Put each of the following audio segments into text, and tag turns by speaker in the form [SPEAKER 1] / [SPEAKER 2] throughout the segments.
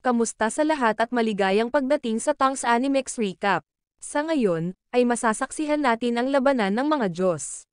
[SPEAKER 1] Kamusta sa lahat at maligayang pagdating sa Tongues Animex Recap. Sa ngayon, ay masasaksihan natin ang labanan ng mga Diyos.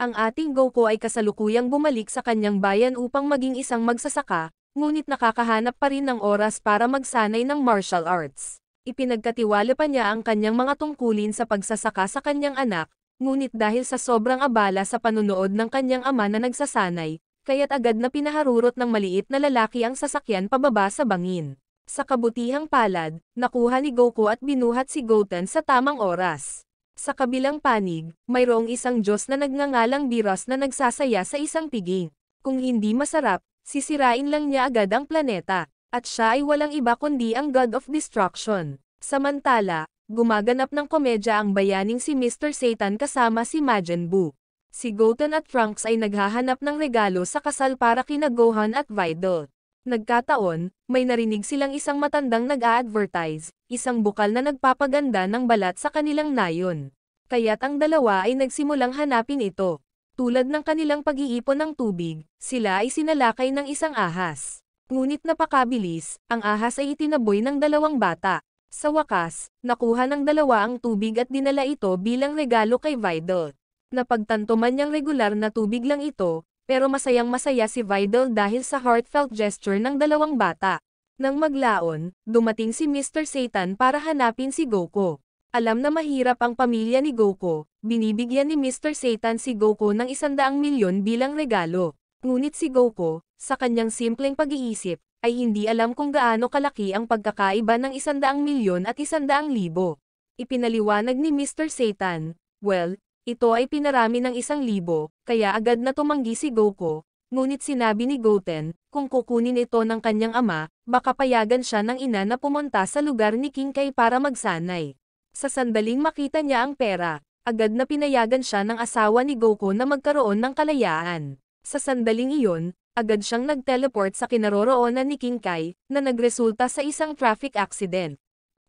[SPEAKER 1] Ang ating Goku ay kasalukuyang bumalik sa kanyang bayan upang maging isang magsasaka, ngunit nakakahanap pa rin ng oras para magsanay ng martial arts. Ipinagkatiwala pa niya ang kanyang mga tungkulin sa pagsasaka sa kanyang anak, ngunit dahil sa sobrang abala sa panunood ng kanyang ama na nagsasanay, kaya't agad na pinaharurot ng maliit na lalaki ang sasakyan pababa sa bangin. Sa kabutihang palad, nakuha ni Goku at binuhat si Goten sa tamang oras. Sa kabilang panig, mayroong isang Diyos na nagngangalang Biros na nagsasaya sa isang piging. Kung hindi masarap, sisirain lang niya agad ang planeta. At siya ay walang iba kundi ang God of Destruction. Samantala, gumaganap ng komedya ang bayaning si Mr. Satan kasama si Majin Buu. Si Goten at Trunks ay naghahanap ng regalo sa kasal para kina Gohan at Videl. Nagkataon, may narinig silang isang matandang nag-a-advertise, isang bukal na nagpapaganda ng balat sa kanilang nayon. Kaya't ang dalawa ay nagsimulang hanapin ito. Tulad ng kanilang pag-iipon ng tubig, sila ay sinalakay ng isang ahas. Ngunit napakabilis, ang ahas ay itinaboy ng dalawang bata. Sa wakas, nakuha ng dalawa ang tubig at dinala ito bilang regalo kay Videl. Napagtanto man niyang regular na tubig lang ito, pero masayang masaya si Vidal dahil sa heartfelt gesture ng dalawang bata. Nang maglaon, dumating si Mr. Satan para hanapin si Goku. Alam na mahirap ang pamilya ni Goku, binibigyan ni Mr. Satan si Goku ng isandaang milyon bilang regalo. Ngunit si Goku, sa kanyang simpleng pag-iisip, ay hindi alam kung gaano kalaki ang pagkakaiba ng isandaang milyon at isandaang libo. Ipinaliwanag ni Mr. Satan, well, ito ay pinarami ng isang libo, kaya agad na tumanggi si Goku, ngunit sinabi ni Goten, kung kukunin ito ng kanyang ama, baka payagan siya ng ina na pumunta sa lugar ni King Kai para magsanay. Sa sandaling makita niya ang pera, agad na pinayagan siya ng asawa ni Goku na magkaroon ng kalayaan. Sa sandaling iyon, agad siyang nag-teleport sa kinaroroonan ni King Kai, na nagresulta sa isang traffic accident.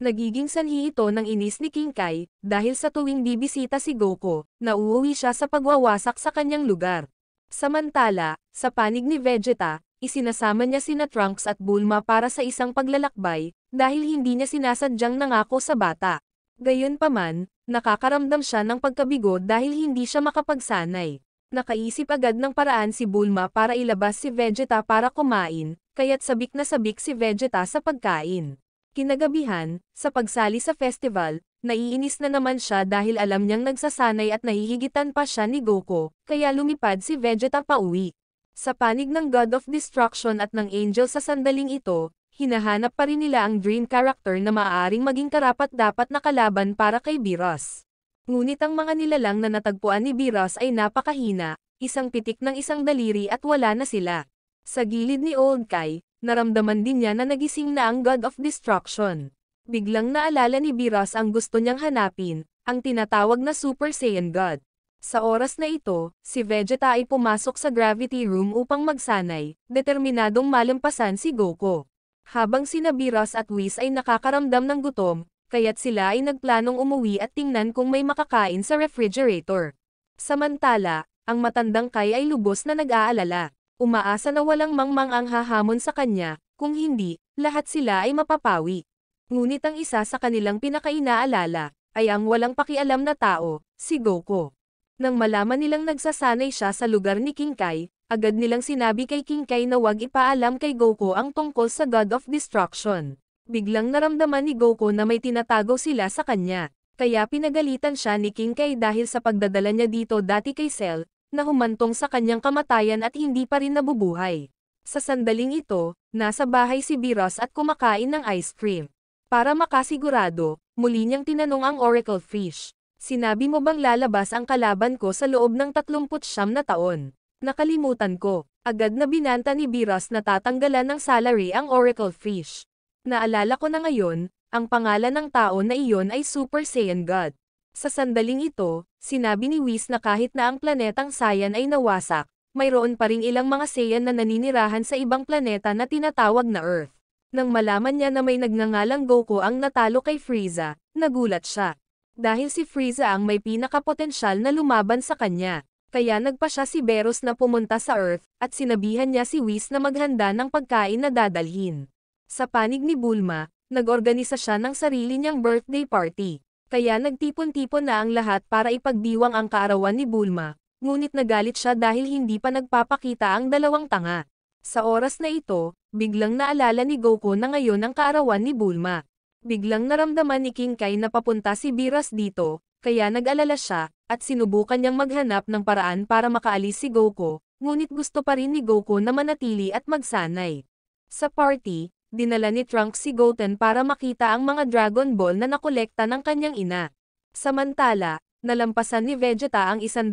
[SPEAKER 1] Nagiging sanhi ito ng inis ni King Kai, dahil sa tuwing bibisita si Goku, nauuwi siya sa pagwawasak sa kanyang lugar. Samantala, sa panig ni Vegeta, isinasama niya sina Trunks at Bulma para sa isang paglalakbay, dahil hindi niya sinasadyang nangako sa bata. Gayunpaman, nakakaramdam siya ng pagkabigo dahil hindi siya makapagsanay. Nakaisip agad ng paraan si Bulma para ilabas si Vegeta para kumain, kaya't sabik na sabik si Vegeta sa pagkain. Kinagabihan, sa pagsali sa festival, naiinis na naman siya dahil alam niyang nagsasanay at nahihigitan pa siya ni Goku, kaya lumipad si Vegeta pauwi. Sa panig ng God of Destruction at ng Angel sa sandaling ito, hinahanap pa rin nila ang dream character na maaaring maging karapat-dapat na kalaban para kay Beerus. Ngunit ang mga nilalang na natagpuan ni Beerus ay napakahina, isang pitik ng isang daliri at wala na sila. Sa gilid ni Old Kai, naramdaman din niya na nagising na ang God of Destruction. Biglang naalala ni Biras ang gusto niyang hanapin, ang tinatawag na Super Saiyan God. Sa oras na ito, si Vegeta ay pumasok sa Gravity Room upang magsanay, determinadong malampasan si Goku. Habang sina Biras at Whis ay nakakaramdam ng gutom, kaya't sila ay nagplanong umuwi at tingnan kung may makakain sa refrigerator. Samantala, ang matandang Kai ay lubos na nag-aalala. Umaasa na walang mangmang ang hahamon sa kanya, kung hindi, lahat sila ay mapapawi. Ngunit ang isa sa kanilang pinakainaalala, ay ang walang pakialam na tao, si Goku. Nang malaman nilang nagsasanay siya sa lugar ni King Kai, agad nilang sinabi kay King Kai na wag ipaalam kay Goku ang tungkol sa God of Destruction. Biglang naramdaman ni Goku na may tinatago sila sa kanya. Kaya pinagalitan siya ni King Kai dahil sa pagdadala niya dito dati kay Cell, na humantong sa kanyang kamatayan at hindi pa rin nabubuhay. Sa sandaling ito, nasa bahay si Biros at kumakain ng ice cream. Para makasigurado, muli niyang tinanong ang Oracle Fish. Sinabi mo bang lalabas ang kalaban ko sa loob ng 39 na taon? Nakalimutan ko. Agad na binanta ni Biros na tatanggalan ng salary ang Oracle Fish. Naalala ko na ngayon, ang pangalan ng tao na iyon ay Super Saiyan God. Sa sandaling ito, sinabi ni Whis na kahit na ang planetang Saiyan ay nawasak, mayroon pa ring ilang mga Saiyan na naninirahan sa ibang planeta na tinatawag na Earth. Nang malaman niya na may nagngangalang Goku ang natalo kay Frieza, nagulat siya. Dahil si Frieza ang may pinakapotensyal na lumaban sa kanya. Kaya nagpa siya si Beros na pumunta sa Earth, at sinabihan niya si Whis na maghanda ng pagkain na dadalhin. Sa panig ni Bulma, nag-organisa siya ng sarili niyang birthday party. Kaya nagtipon-tipon na ang lahat para ipagdiwang ang kaarawan ni Bulma, ngunit nagalit siya dahil hindi pa nagpapakita ang dalawang tanga. Sa oras na ito, biglang naalala ni Goku na ngayon ang kaarawan ni Bulma. Biglang naramdaman ni King Kai na papunta si Biras dito, kaya nag-alala siya, at sinubukan niyang maghanap ng paraan para makaalis si Goku, ngunit gusto pa rin ni Goku na manatili at magsanay. Sa party, dinala ni Trunks si Goten para makita ang mga Dragon Ball na nakolekta ng kanyang ina. Samantala, nalampasan ni Vegeta ang 150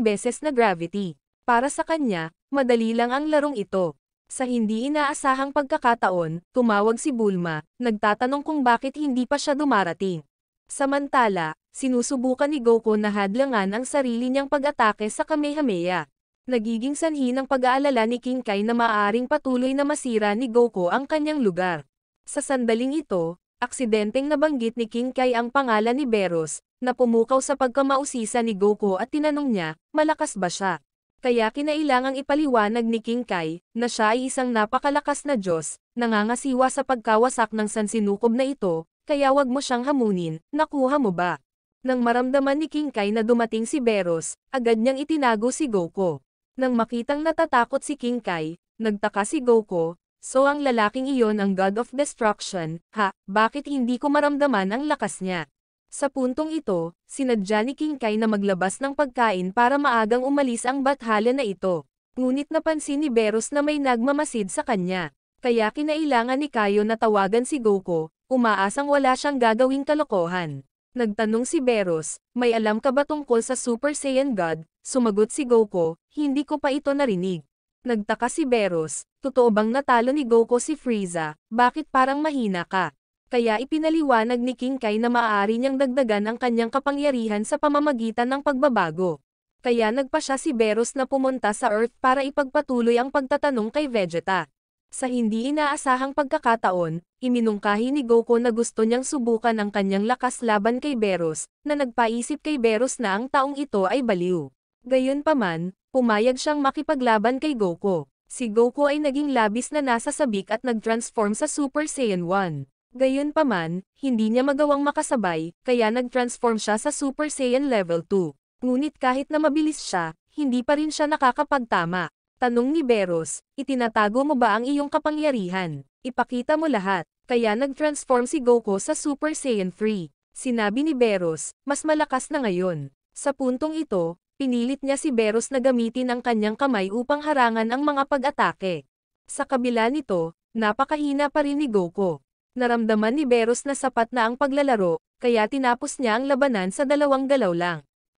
[SPEAKER 1] beses na gravity. Para sa kanya, madali lang ang larong ito. Sa hindi inaasahang pagkakataon, tumawag si Bulma, nagtatanong kung bakit hindi pa siya dumarating. Samantala, sinusubukan ni Goku na hadlangan ang sarili niyang pag-atake sa Kamehameha. Nagiging sanhi ng pag-aalala ni King Kai na maaaring patuloy na masira ni Goku ang kanyang lugar. Sa sandaling ito, aksidenteng nabanggit ni King Kai ang pangalan ni Beros, na pumukaw sa pagkamausisa ni Goku at tinanong niya, malakas ba siya? Kaya kinailangang ipaliwanag ni King Kai, na siya ay isang napakalakas na Diyos, nangangasiwa sa pagkawasak ng sansinukob na ito, kaya wag mo siyang hamunin, nakuha mo ba? Nang maramdaman ni King Kai na dumating si Beros, agad niyang itinago si Goku. Nang makitang natatakot si King Kai, nagtaka si Goku, so ang lalaking iyon ang God of Destruction, ha, bakit hindi ko maramdaman ang lakas niya? Sa puntong ito, sinadya ni King Kai na maglabas ng pagkain para maagang umalis ang bathala na ito. Ngunit napansin ni Beros na may nagmamasid sa kanya. Kaya kinailangan ni Kayo na tawagan si Goku, umaasang wala siyang gagawing kalokohan. Nagtanong si Beros, may alam ka ba tungkol sa Super Saiyan God, Sumagot si Goku, hindi ko pa ito narinig. Nagtaka si Beros, totoo bang natalo ni Goku si Frieza, bakit parang mahina ka? Kaya ipinaliwanag ni King Kai na maaari niyang dagdagan ang kanyang kapangyarihan sa pamamagitan ng pagbabago. Kaya nagpa siya si Beros na pumunta sa Earth para ipagpatuloy ang pagtatanong kay Vegeta. Sa hindi inaasahang pagkakataon, iminungkahi ni Goku na gusto niyang subukan ang kanyang lakas laban kay Beros, na nagpaisip kay Beros na ang taong ito ay baliw. Gayunpaman, pumayag siyang makipaglaban kay Goku. Si Goku ay naging labis na nasa sabik at nag-transform sa Super Saiyan 1. Gayunpaman, hindi niya magawang makasabay, kaya nag-transform siya sa Super Saiyan Level 2. Ngunit kahit na mabilis siya, hindi pa rin siya nakakapagtama. Tanong ni Beros, itinatago mo ba ang iyong kapangyarihan? Ipakita mo lahat. Kaya nag-transform si Goku sa Super Saiyan 3. Sinabi ni Beros, mas malakas na ngayon. Sa puntong ito, Pinilit niya si Beros na gamitin ang kanyang kamay upang harangan ang mga pag-atake. Sa kabila nito, napakahina pa rin ni Goku. Naramdaman ni Beros na sapat na ang paglalaro, kaya tinapos niya ang labanan sa dalawang galaw lang.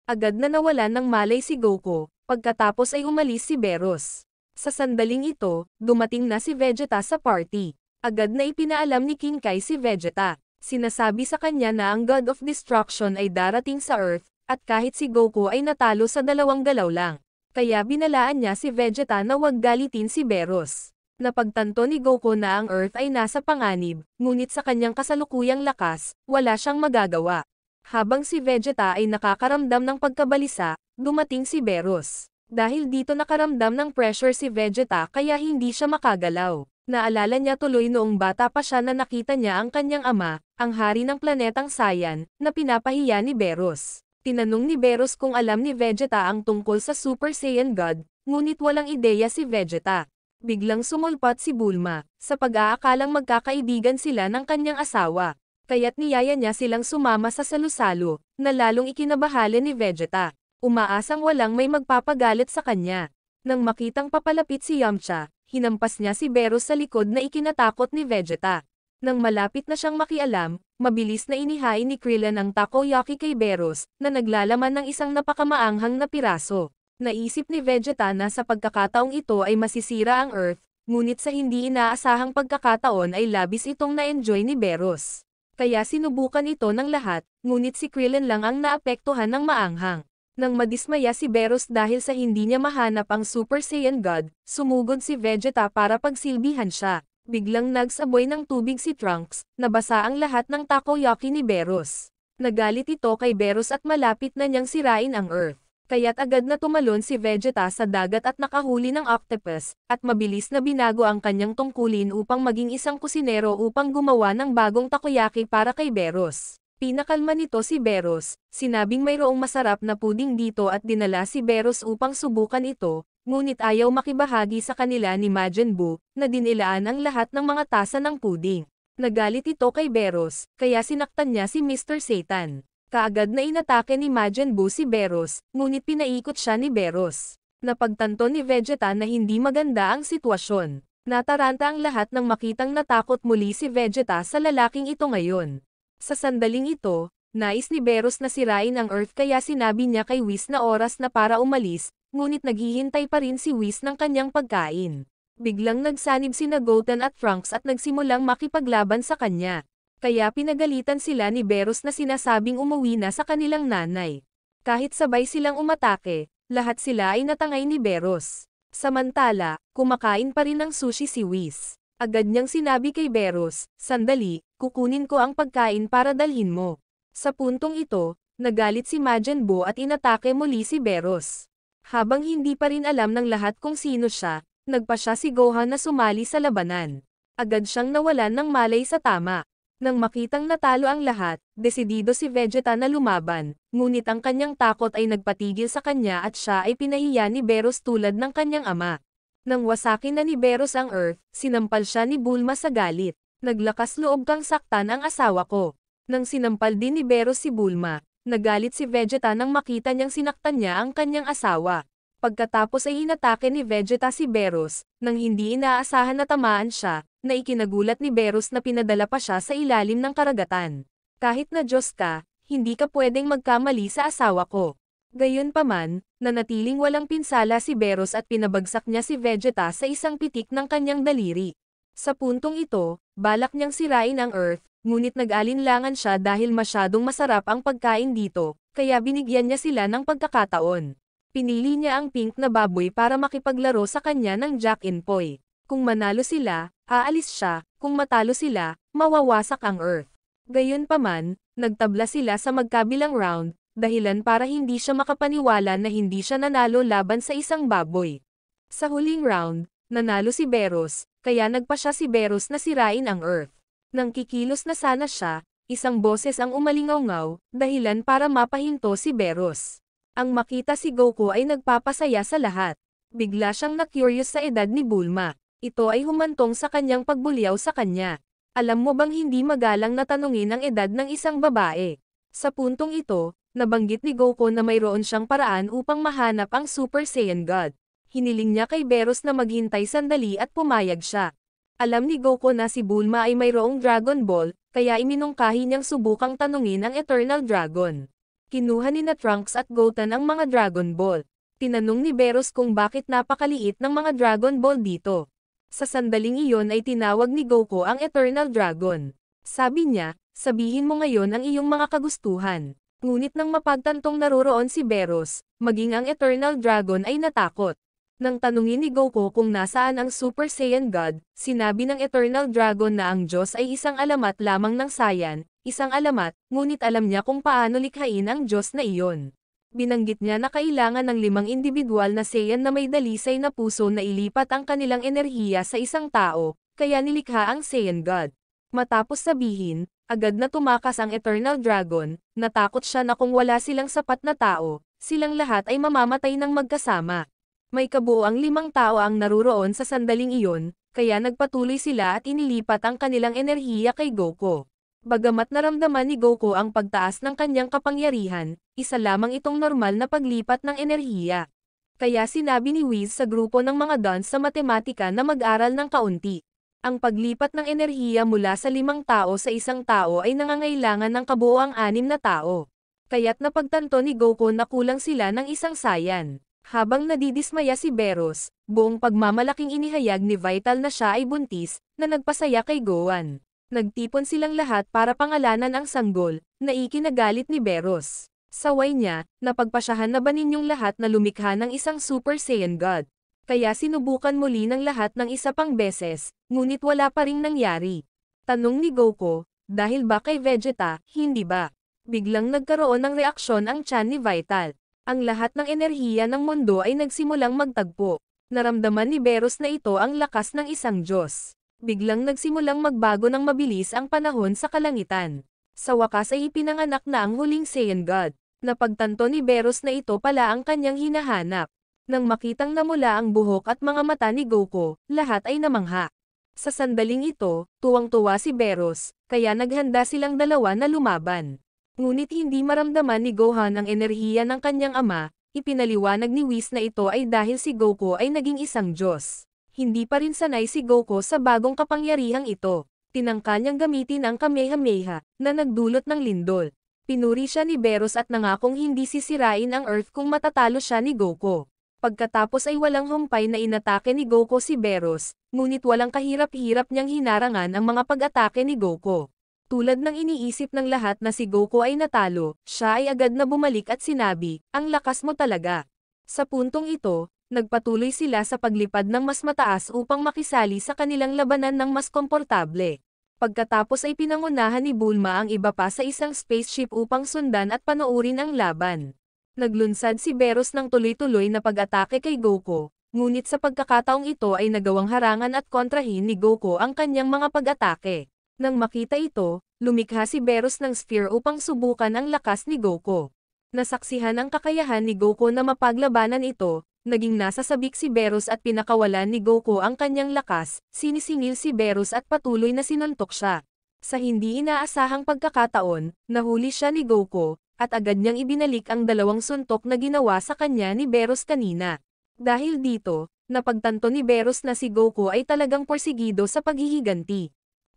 [SPEAKER 1] Agad na nawalan ng malay si Goku, pagkatapos ay umalis si Beros. Sa sandaling ito, dumating na si Vegeta sa party. Agad na ipinaalam ni King Kai si Vegeta. Sinasabi sa kanya na ang God of Destruction ay darating sa Earth, at kahit si Goku ay natalo sa dalawang galaw lang. Kaya binalaan niya si Vegeta na huwag galitin si Beerus. Napagtanto ni Goku na ang Earth ay nasa panganib, ngunit sa kanyang kasalukuyang lakas, wala siyang magagawa. Habang si Vegeta ay nakakaramdam ng pagkabalisa, dumating si Beerus. Dahil dito nakaramdam ng pressure si Vegeta kaya hindi siya makagalaw. Naalala niya tuloy noong bata pa siya na nakita niya ang kanyang ama, ang hari ng planetang Saiyan, na pinapahiya ni Beerus. Tinanong ni Beros kung alam ni Vegeta ang tungkol sa Super Saiyan God, ngunit walang ideya si Vegeta. Biglang sumulpat si Bulma, sa pag-aakalang magkakaibigan sila ng kanyang asawa. Kaya't niyaya niya silang sumama sa salusalo, na lalong ikinabahala ni Vegeta. Umaasang walang may magpapagalit sa kanya. Nang makitang papalapit si Yamcha, hinampas niya si Beros sa likod na ikinatakot ni Vegeta. Nang malapit na siyang makialam, mabilis na inihain ni Krillin ang takoyaki kay Beros, na naglalaman ng isang napakamaanghang na piraso. Naisip ni Vegeta na sa pagkakataong ito ay masisira ang Earth, ngunit sa hindi inaasahang pagkakataon ay labis itong na-enjoy ni Beros. Kaya sinubukan ito ng lahat, ngunit si Krillin lang ang naapektuhan ng maanghang. Nang madismaya si Beros dahil sa hindi niya mahanap ang Super Saiyan God, sumugod si Vegeta para pagsilbihan siya. Biglang nagsaboy ng tubig si Trunks, nabasa ang lahat ng takoyaki ni Beros. Nagalit ito kay Beros at malapit na niyang sirain ang Earth. Kaya't agad na tumalon si Vegeta sa dagat at nakahuli ng octopus, at mabilis na binago ang kanyang tungkulin upang maging isang kusinero upang gumawa ng bagong takoyaki para kay Beros. Pinakalma nito si Beros, sinabing mayroong masarap na puding dito at dinala si Beros upang subukan ito, ngunit ayaw makibahagi sa kanila ni Majin Bu, na dinilaan ang lahat ng mga tasa ng puding. Nagalit ito kay Beros, kaya sinaktan niya si Mr. Satan. Kaagad na inatake ni Majin Bu si Beros, ngunit pinaikot siya ni Beros. Napagtanto ni Vegeta na hindi maganda ang sitwasyon. Nataranta ang lahat ng makitang natakot muli si Vegeta sa lalaking ito ngayon. Sa sandaling ito, nais ni Beros na sirain ang Earth kaya sinabi niya kay Whis na oras na para umalis, ngunit naghihintay pa rin si Whis ng kanyang pagkain. Biglang nagsanib sina Goten at Trunks at nagsimulang makipaglaban sa kanya. Kaya pinagalitan sila ni Berus na sinasabing umuwi na sa kanilang nanay. Kahit sabay silang umatake, lahat sila ay natangay ni Berus. Samantala, kumakain pa rin ng sushi si Whis. Agad niyang sinabi kay Berus, sandali, kukunin ko ang pagkain para dalhin mo. Sa puntong ito, nagalit si Majin Bo at inatake muli si Berus. Habang hindi pa rin alam ng lahat kung sino siya, nagpa siya si Gohan na sumali sa labanan. Agad siyang nawalan ng malay sa tama. Nang makitang natalo ang lahat, desidido si Vegeta na lumaban, ngunit ang kanyang takot ay nagpatigil sa kanya at siya ay pinahiya ni Beros tulad ng kanyang ama. Nang wasakin na ni Beros ang Earth, sinampal siya ni Bulma sa galit. Naglakas loob kang saktan ang asawa ko. Nang sinampal din ni Beros si Bulma, Nagalit si Vegeta nang makita niyang sinaktan niya ang kanyang asawa. Pagkatapos ay hinatake ni Vegeta si Berus, nang hindi inaasahan na tamaan siya, na ikinagulat ni Berus na pinadala pa siya sa ilalim ng karagatan. Kahit na Diyos ka, hindi ka pwedeng magkamali sa asawa ko. Gayunpaman, nanatiling walang pinsala si Berus at pinabagsak niya si Vegeta sa isang pitik ng kanyang daliri. Sa puntong ito, balak niyang sirain ang Earth, Ngunit nag-alinlangan siya dahil masyadong masarap ang pagkain dito, kaya binigyan niya sila ng pagkakataon. Pinili niya ang pink na baboy para makipaglaro sa kanya ng jack-in-poy. Kung manalo sila, aalis siya, kung matalo sila, mawawasak ang earth. Gayunpaman, nagtabla sila sa magkabilang round, dahilan para hindi siya makapaniwala na hindi siya nanalo laban sa isang baboy. Sa huling round, nanalo si Beros, kaya nagpa siya si Beros na sirain ang earth. Nang kikilos na sana siya, isang boses ang umalingaw dahilan para mapahinto si Beros. Ang makita si Goku ay nagpapasaya sa lahat. Bigla siyang na-curious sa edad ni Bulma. Ito ay humantong sa kanyang pagbulyaw sa kanya. Alam mo bang hindi magalang na tanungin ang edad ng isang babae? Sa puntong ito, nabanggit ni Goku na mayroon siyang paraan upang mahanap ang Super Saiyan God. Hiniling niya kay Beros na maghintay sandali at pumayag siya. Alam ni Goku na si Bulma ay mayroong Dragon Ball, kaya iminungkahi niyang subukang tanungin ang Eternal Dragon. Kinuha ni na Trunks at Goten ang mga Dragon Ball. Tinanong ni Beros kung bakit napakaliit ng mga Dragon Ball dito. Sa sandaling iyon ay tinawag ni Goku ang Eternal Dragon. Sabi niya, sabihin mo ngayon ang iyong mga kagustuhan. Ngunit nang mapagtantong naroroon si Beros, maging ang Eternal Dragon ay natakot. Nang tanungin ni Goku kung nasaan ang Super Saiyan God, sinabi ng Eternal Dragon na ang Diyos ay isang alamat lamang ng Saiyan, isang alamat, ngunit alam niya kung paano likhain ang Diyos na iyon. Binanggit niya na kailangan ng limang individual na Saiyan na may dalisay na puso na ilipat ang kanilang enerhiya sa isang tao, kaya nilikha ang Saiyan God. Matapos sabihin, agad na tumakas ang Eternal Dragon, natakot siya na kung wala silang sapat na tao, silang lahat ay mamamatay ng magkasama. May kabuoang limang tao ang naruroon sa sandaling iyon, kaya nagpatuloy sila at inilipat ang kanilang enerhiya kay Goku. Bagamat naramdaman ni Goku ang pagtaas ng kanyang kapangyarihan, isa lamang itong normal na paglipat ng enerhiya. Kaya sinabi ni Whis sa grupo ng mga dons sa matematika na mag-aral ng kaunti. Ang paglipat ng enerhiya mula sa limang tao sa isang tao ay nangangailangan ng kabuoang anim na tao. Kaya't napagtanto ni Goku na kulang sila ng isang sayan. Habang nadidismaya si Beros, buong pagmamalaking inihayag ni Vital na siya ay buntis, na nagpasaya kay Gowan. Nagtipon silang lahat para pangalanan ang sanggol, na ikinagalit ni Beros. Saway niya, napagpasyahan na ba ninyong lahat na lumikha ng isang Super Saiyan God? Kaya sinubukan muli ng lahat ng isa pang beses, ngunit wala pa ring nangyari. Tanong ni Goku, dahil ba kay Vegeta, hindi ba? Biglang nagkaroon ng reaksyon ang chan ni Vital. Ang lahat ng enerhiya ng mundo ay nagsimulang magtagpo. Naramdaman ni Berus na ito ang lakas ng isang Diyos. Biglang nagsimulang magbago ng mabilis ang panahon sa kalangitan. Sa wakas ay ipinanganak na ang huling Saiyan God. Napagtanto ni Berus na ito pala ang kanyang hinahanap. Nang makitang namula ang buhok at mga mata ni Goku, lahat ay namangha. Sa sandaling ito, tuwang-tuwa si Berus, kaya naghanda silang dalawa na lumaban. Ngunit hindi maramdaman ni Gohan ang enerhiya ng kanyang ama, ipinaliwanag ni Whis na ito ay dahil si Goku ay naging isang Diyos. Hindi pa rin sanay si Goku sa bagong kapangyarihang ito. Tinangka niyang gamitin ang Kamehameha, na nagdulot ng lindol. Pinuri siya ni Beros at nangakong hindi sisirain ang Earth kung matatalo siya ni Goku. Pagkatapos ay walang humpay na inatake ni Goku si Beros, ngunit walang kahirap-hirap niyang hinarangan ang mga pag-atake ni Goku. Tulad ng iniisip ng lahat na si Goku ay natalo, siya ay agad na bumalik at sinabi, ang lakas mo talaga. Sa puntong ito, nagpatuloy sila sa paglipad ng mas mataas upang makisali sa kanilang labanan ng mas komportable. Pagkatapos ay pinangunahan ni Bulma ang iba pa sa isang spaceship upang sundan at panoorin ang laban. Naglunsad si Beros ng tuloy-tuloy na pag-atake kay Goku, ngunit sa pagkakataong ito ay nagawang harangan at kontrahin ni Goku ang kanyang mga pag-atake. Nang makita ito, lumikha si Beros ng sphere upang subukan ang lakas ni Goku. Nasaksihan ang kakayahan ni Goku na mapaglabanan ito, naging nasa sabik si Beros at pinakawalan ni Goku ang kanyang lakas, sinisingil si Beros at patuloy na sinuntok siya. Sa hindi inaasahang pagkakataon, nahuli siya ni Goku, at agad niyang ibinalik ang dalawang suntok na ginawa sa kanya ni Beros kanina. Dahil dito, napagtanto ni Beros na si Goku ay talagang porsigido sa paghihiganti.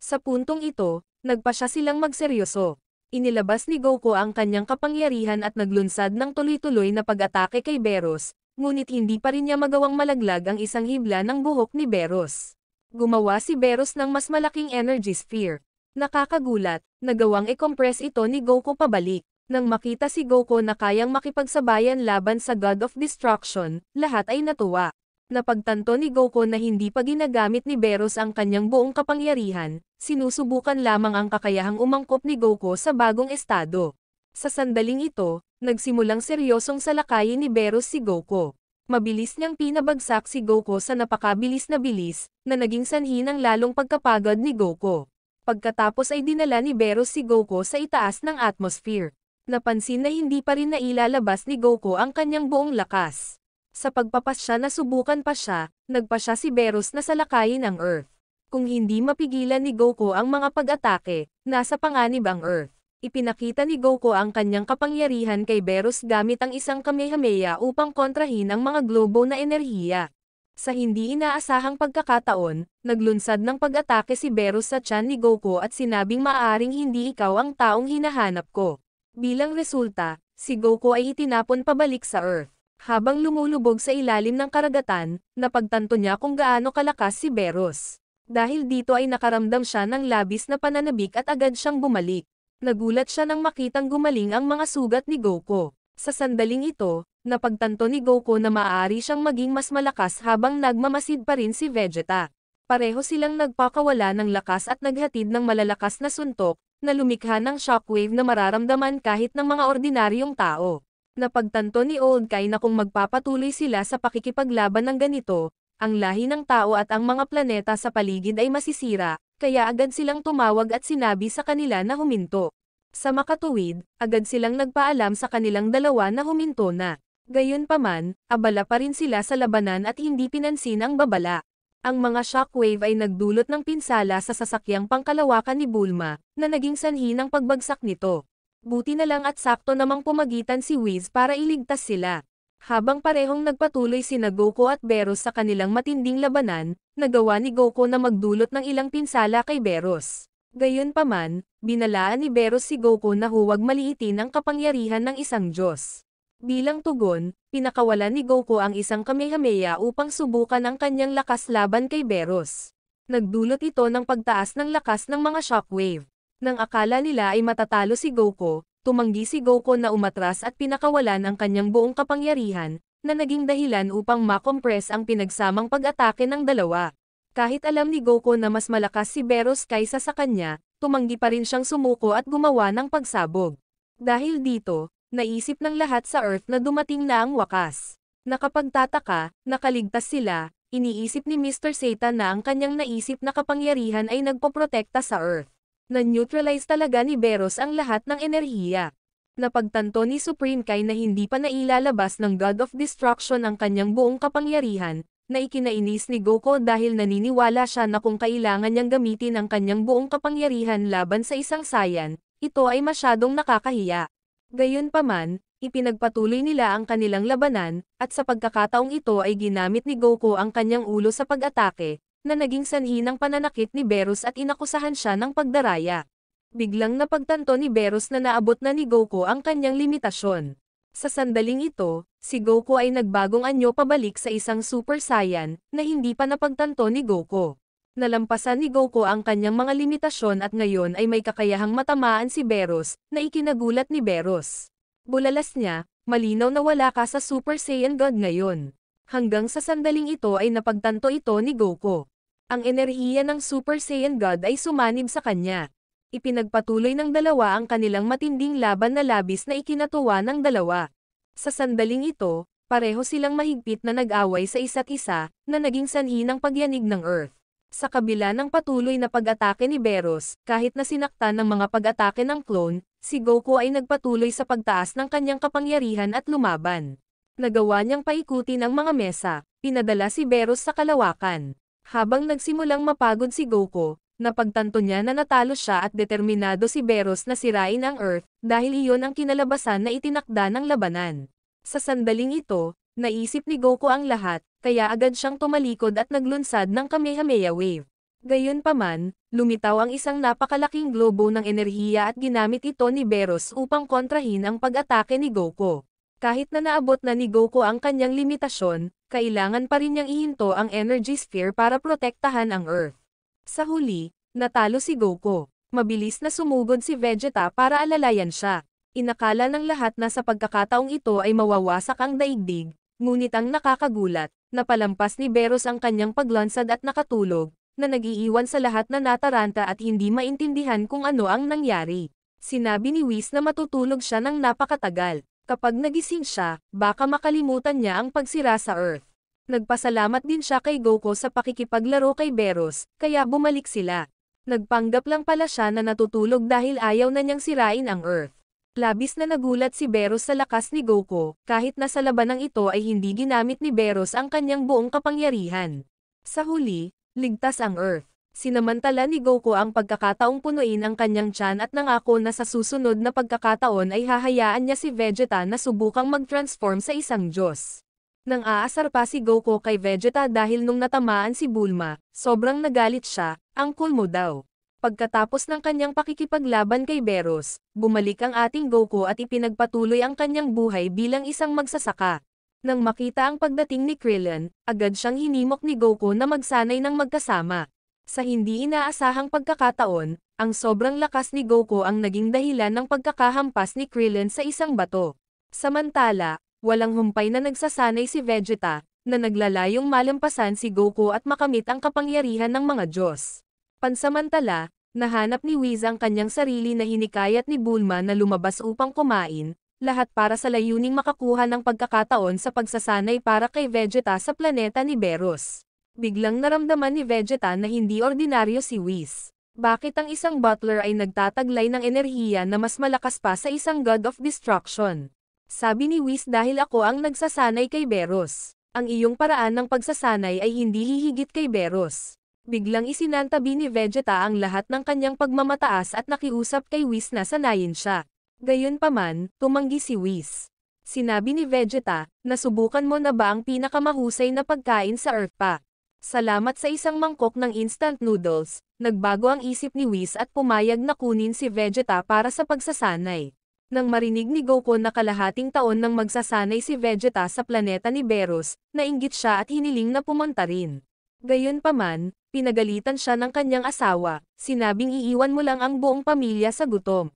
[SPEAKER 1] Sa puntong ito, nagpa siya silang magseryoso. Inilabas ni Goku ang kanyang kapangyarihan at naglunsad ng tuloy-tuloy na pag-atake kay Beros, ngunit hindi pa rin niya magawang malaglag ang isang hibla ng buhok ni Beros. Gumawa si Beros ng mas malaking energy sphere. Nakakagulat, nagawang i-compress ito ni Goku pabalik. Nang makita si Goku na kayang makipagsabayan laban sa God of Destruction, lahat ay natuwa. Napagtanto ni Goku na hindi pa ginagamit ni Beerus ang kanyang buong kapangyarihan, sinusubukan lamang ang kakayahang umangkop ni Goku sa bagong estado. Sa sandaling ito, nagsimulang seryosong salakayin ni Beerus si Goku. Mabilis niyang pinabagsak si Goku sa napakabilis na bilis, na naging sanhi ng lalong pagkapagod ni Goku. Pagkatapos ay dinala ni Beerus si Goku sa itaas ng atmosphere. Napansin na hindi pa rin nailalabas ni Goku ang kanyang buong lakas. Sa pagpapasya na subukan pa siya, nagpasya si Berus na salakayin ang Earth. Kung hindi mapigilan ni Goku ang mga pag-atake, nasa panganib ang Earth. Ipinakita ni Goku ang kanyang kapangyarihan kay Berus gamit ang isang kamehameha upang kontrahin ang mga globo na enerhiya. Sa hindi inaasahang pagkakataon, naglunsad ng pag-atake si Berus sa tiyan ni Goku at sinabing maaring hindi ikaw ang taong hinahanap ko. Bilang resulta, si Goku ay itinapon pabalik sa Earth. Habang lumulubog sa ilalim ng karagatan, napagtanto niya kung gaano kalakas si Beros. Dahil dito ay nakaramdam siya ng labis na pananabik at agad siyang bumalik. Nagulat siya nang makitang gumaling ang mga sugat ni Goku. Sa sandaling ito, napagtanto ni Goku na maaari siyang maging mas malakas habang nagmamasid pa rin si Vegeta. Pareho silang nagpakawala ng lakas at naghatid ng malalakas na suntok, na lumikha ng shockwave na mararamdaman kahit ng mga ordinaryong tao. Napagtanto ni Old Kai na kung magpapatuloy sila sa pakikipaglaban ng ganito, ang lahi ng tao at ang mga planeta sa paligid ay masisira, kaya agad silang tumawag at sinabi sa kanila na huminto. Sa makatuwid, agad silang nagpaalam sa kanilang dalawa na huminto na. Gayunpaman, abala pa rin sila sa labanan at hindi pinansin ang babala. Ang mga shockwave ay nagdulot ng pinsala sa sasakyang pangkalawakan ni Bulma, na naging sanhi ng pagbagsak nito. Buti na lang at sakto namang pumagitan si Wiz para iligtas sila. Habang parehong nagpatuloy sina Goku at Beros sa kanilang matinding labanan, nagawa ni Goku na magdulot ng ilang pinsala kay Beros. Gayunpaman, binalaan ni Beros si Goku na huwag maliitin ang kapangyarihan ng isang Diyos. Bilang tugon, pinakawalan ni Goku ang isang kamehameha upang subukan ang kanyang lakas laban kay Beros. Nagdulot ito ng pagtaas ng lakas ng mga shockwave. Nang akala nila ay matatalo si Goku, tumanggi si Goku na umatras at pinakawalan ang kanyang buong kapangyarihan, na naging dahilan upang makompress ang pinagsamang pag-atake ng dalawa. Kahit alam ni Goku na mas malakas si Beros kaysa sa kanya, tumanggi pa rin siyang sumuko at gumawa ng pagsabog. Dahil dito, naisip ng lahat sa Earth na dumating na ang wakas. Nakapagtataka, nakaligtas sila, iniisip ni Mr. Satan na ang kanyang naisip na kapangyarihan ay nagpoprotekta sa Earth. Na-neutralize talaga ni Beros ang lahat ng enerhiya. Napagtanto ni Supreme Kai na hindi pa nailalabas ng God of Destruction ang kanyang buong kapangyarihan, na ikinainis ni Goku dahil naniniwala siya na kung kailangan niyang gamitin ang kanyang buong kapangyarihan laban sa isang sayan, ito ay masyadong nakakahiya. Gayunpaman, ipinagpatuloy nila ang kanilang labanan, at sa pagkakataong ito ay ginamit ni Goku ang kanyang ulo sa pag-atake, na naging sanhi ng pananakit ni Berus at inakusahan siya ng pagdaraya. Biglang napagtanto ni Berus na naabot na ni Goku ang kanyang limitasyon. Sa sandaling ito, si Goku ay nagbagong anyo pabalik sa isang Super Saiyan na hindi pa napagtanto ni Goku. Nalampasan ni Goku ang kanyang mga limitasyon at ngayon ay may kakayahang matamaan si Berus na ikinagulat ni Berus. Bulalas niya, malinaw na wala ka sa Super Saiyan God ngayon. Hanggang sa sandaling ito ay napagtanto ito ni Goku. Ang enerhiya ng Super Saiyan God ay sumanib sa kanya. Ipinagpatuloy ng dalawa ang kanilang matinding laban na labis na ikinatuwa ng dalawa. Sa sandaling ito, pareho silang mahigpit na nag-away sa isa't isa, na naging sanhi ng pagyanig ng Earth. Sa kabila ng patuloy na pag-atake ni Beros, kahit na sinaktan ng mga pag-atake ng clone, si Goku ay nagpatuloy sa pagtaas ng kanyang kapangyarihan at lumaban. Nagawa niyang paikuti ng mga mesa, pinadala si Beros sa kalawakan. Habang nagsimulang mapagod si Goku, napagtanto niya na natalo siya at determinado si Beros na sirain ang Earth dahil iyon ang kinalabasan na itinakda ng labanan. Sa sandaling ito, naisip ni Goku ang lahat, kaya agad siyang tumalikod at naglunsad ng Kamehameha Wave. Gayunpaman, lumitaw ang isang napakalaking globo ng enerhiya at ginamit ito ni Beros upang kontrahin ang pag-atake ni Goku. Kahit na naabot na ni Goku ang kanyang limitasyon, kailangan pa rin niyang ihinto ang energy sphere para protektahan ang Earth. Sa huli, natalo si Goku. Mabilis na sumugod si Vegeta para alalayan siya. Inakala ng lahat na sa pagkakataong ito ay mawawasak ang daigdig, ngunit ang nakakagulat, napalampas ni Beros ang kanyang paglansad at nakatulog, na nagiiwan sa lahat na nataranta at hindi maintindihan kung ano ang nangyari. Sinabi ni Whis na matutulog siya ng napakatagal, Kapag nagising siya, baka makalimutan niya ang pagsira sa Earth. Nagpasalamat din siya kay Goku sa pakikipaglaro kay Beros, kaya bumalik sila. Nagpanggap lang pala siya na natutulog dahil ayaw na niyang sirain ang Earth. Labis na nagulat si Beros sa lakas ni Goku, kahit na sa labanang ito ay hindi ginamit ni Beros ang kanyang buong kapangyarihan. Sa huli, ligtas ang Earth. Sinamantala ni Goku ang pagkakataong punuin ang kanyang tiyan at nangako na sa susunod na pagkakataon ay hahayaan niya si Vegeta na subukang mag-transform sa isang Diyos. Nang aasar pa si Goku kay Vegeta dahil nung natamaan si Bulma, sobrang nagalit siya, ang cool mo daw. Pagkatapos ng kanyang pakikipaglaban kay Beros, bumalik ang ating Goku at ipinagpatuloy ang kanyang buhay bilang isang magsasaka. Nang makita ang pagdating ni Krillin, agad siyang hinimok ni Goku na magsanay ng magkasama. Sa hindi inaasahang pagkakataon, ang sobrang lakas ni Goku ang naging dahilan ng pagkakahampas ni Krillin sa isang bato. Samantala, walang humpay na nagsasanay si Vegeta, na naglalayong malampasan si Goku at makamit ang kapangyarihan ng mga Diyos. Pansamantala, nahanap ni Whis ang kanyang sarili na hinikayat ni Bulma na lumabas upang kumain, lahat para sa layuning makakuha ng pagkakataon sa pagsasanay para kay Vegeta sa planeta ni Beerus biglang naramdaman ni Vegeta na hindi ordinaryo si Whis. Bakit ang isang butler ay nagtataglay ng enerhiya na mas malakas pa sa isang god of destruction? Sabi ni Whis dahil ako ang nagsasanay kay Beros. Ang iyong paraan ng pagsasanay ay hindi hihigit kay Beros. Biglang isinantabi ni Vegeta ang lahat ng kanyang pagmamataas at nakiusap kay Whis na sanayin siya. Gayunpaman, tumanggi si Whis. Sinabi ni Vegeta, nasubukan mo na ba ang pinakamahusay na pagkain sa Earth Pack? Salamat sa isang mangkok ng instant noodles, nagbago ang isip ni Whis at pumayag na kunin si Vegeta para sa pagsasanay. Nang marinig ni Goku na kalahating taon nang magsasanay si Vegeta sa planeta ni Beerus, nainggit siya at hiniling na pumunta rin. Gayunpaman, pinagalitan siya ng kanyang asawa, sinabing iiwan mo lang ang buong pamilya sa gutom.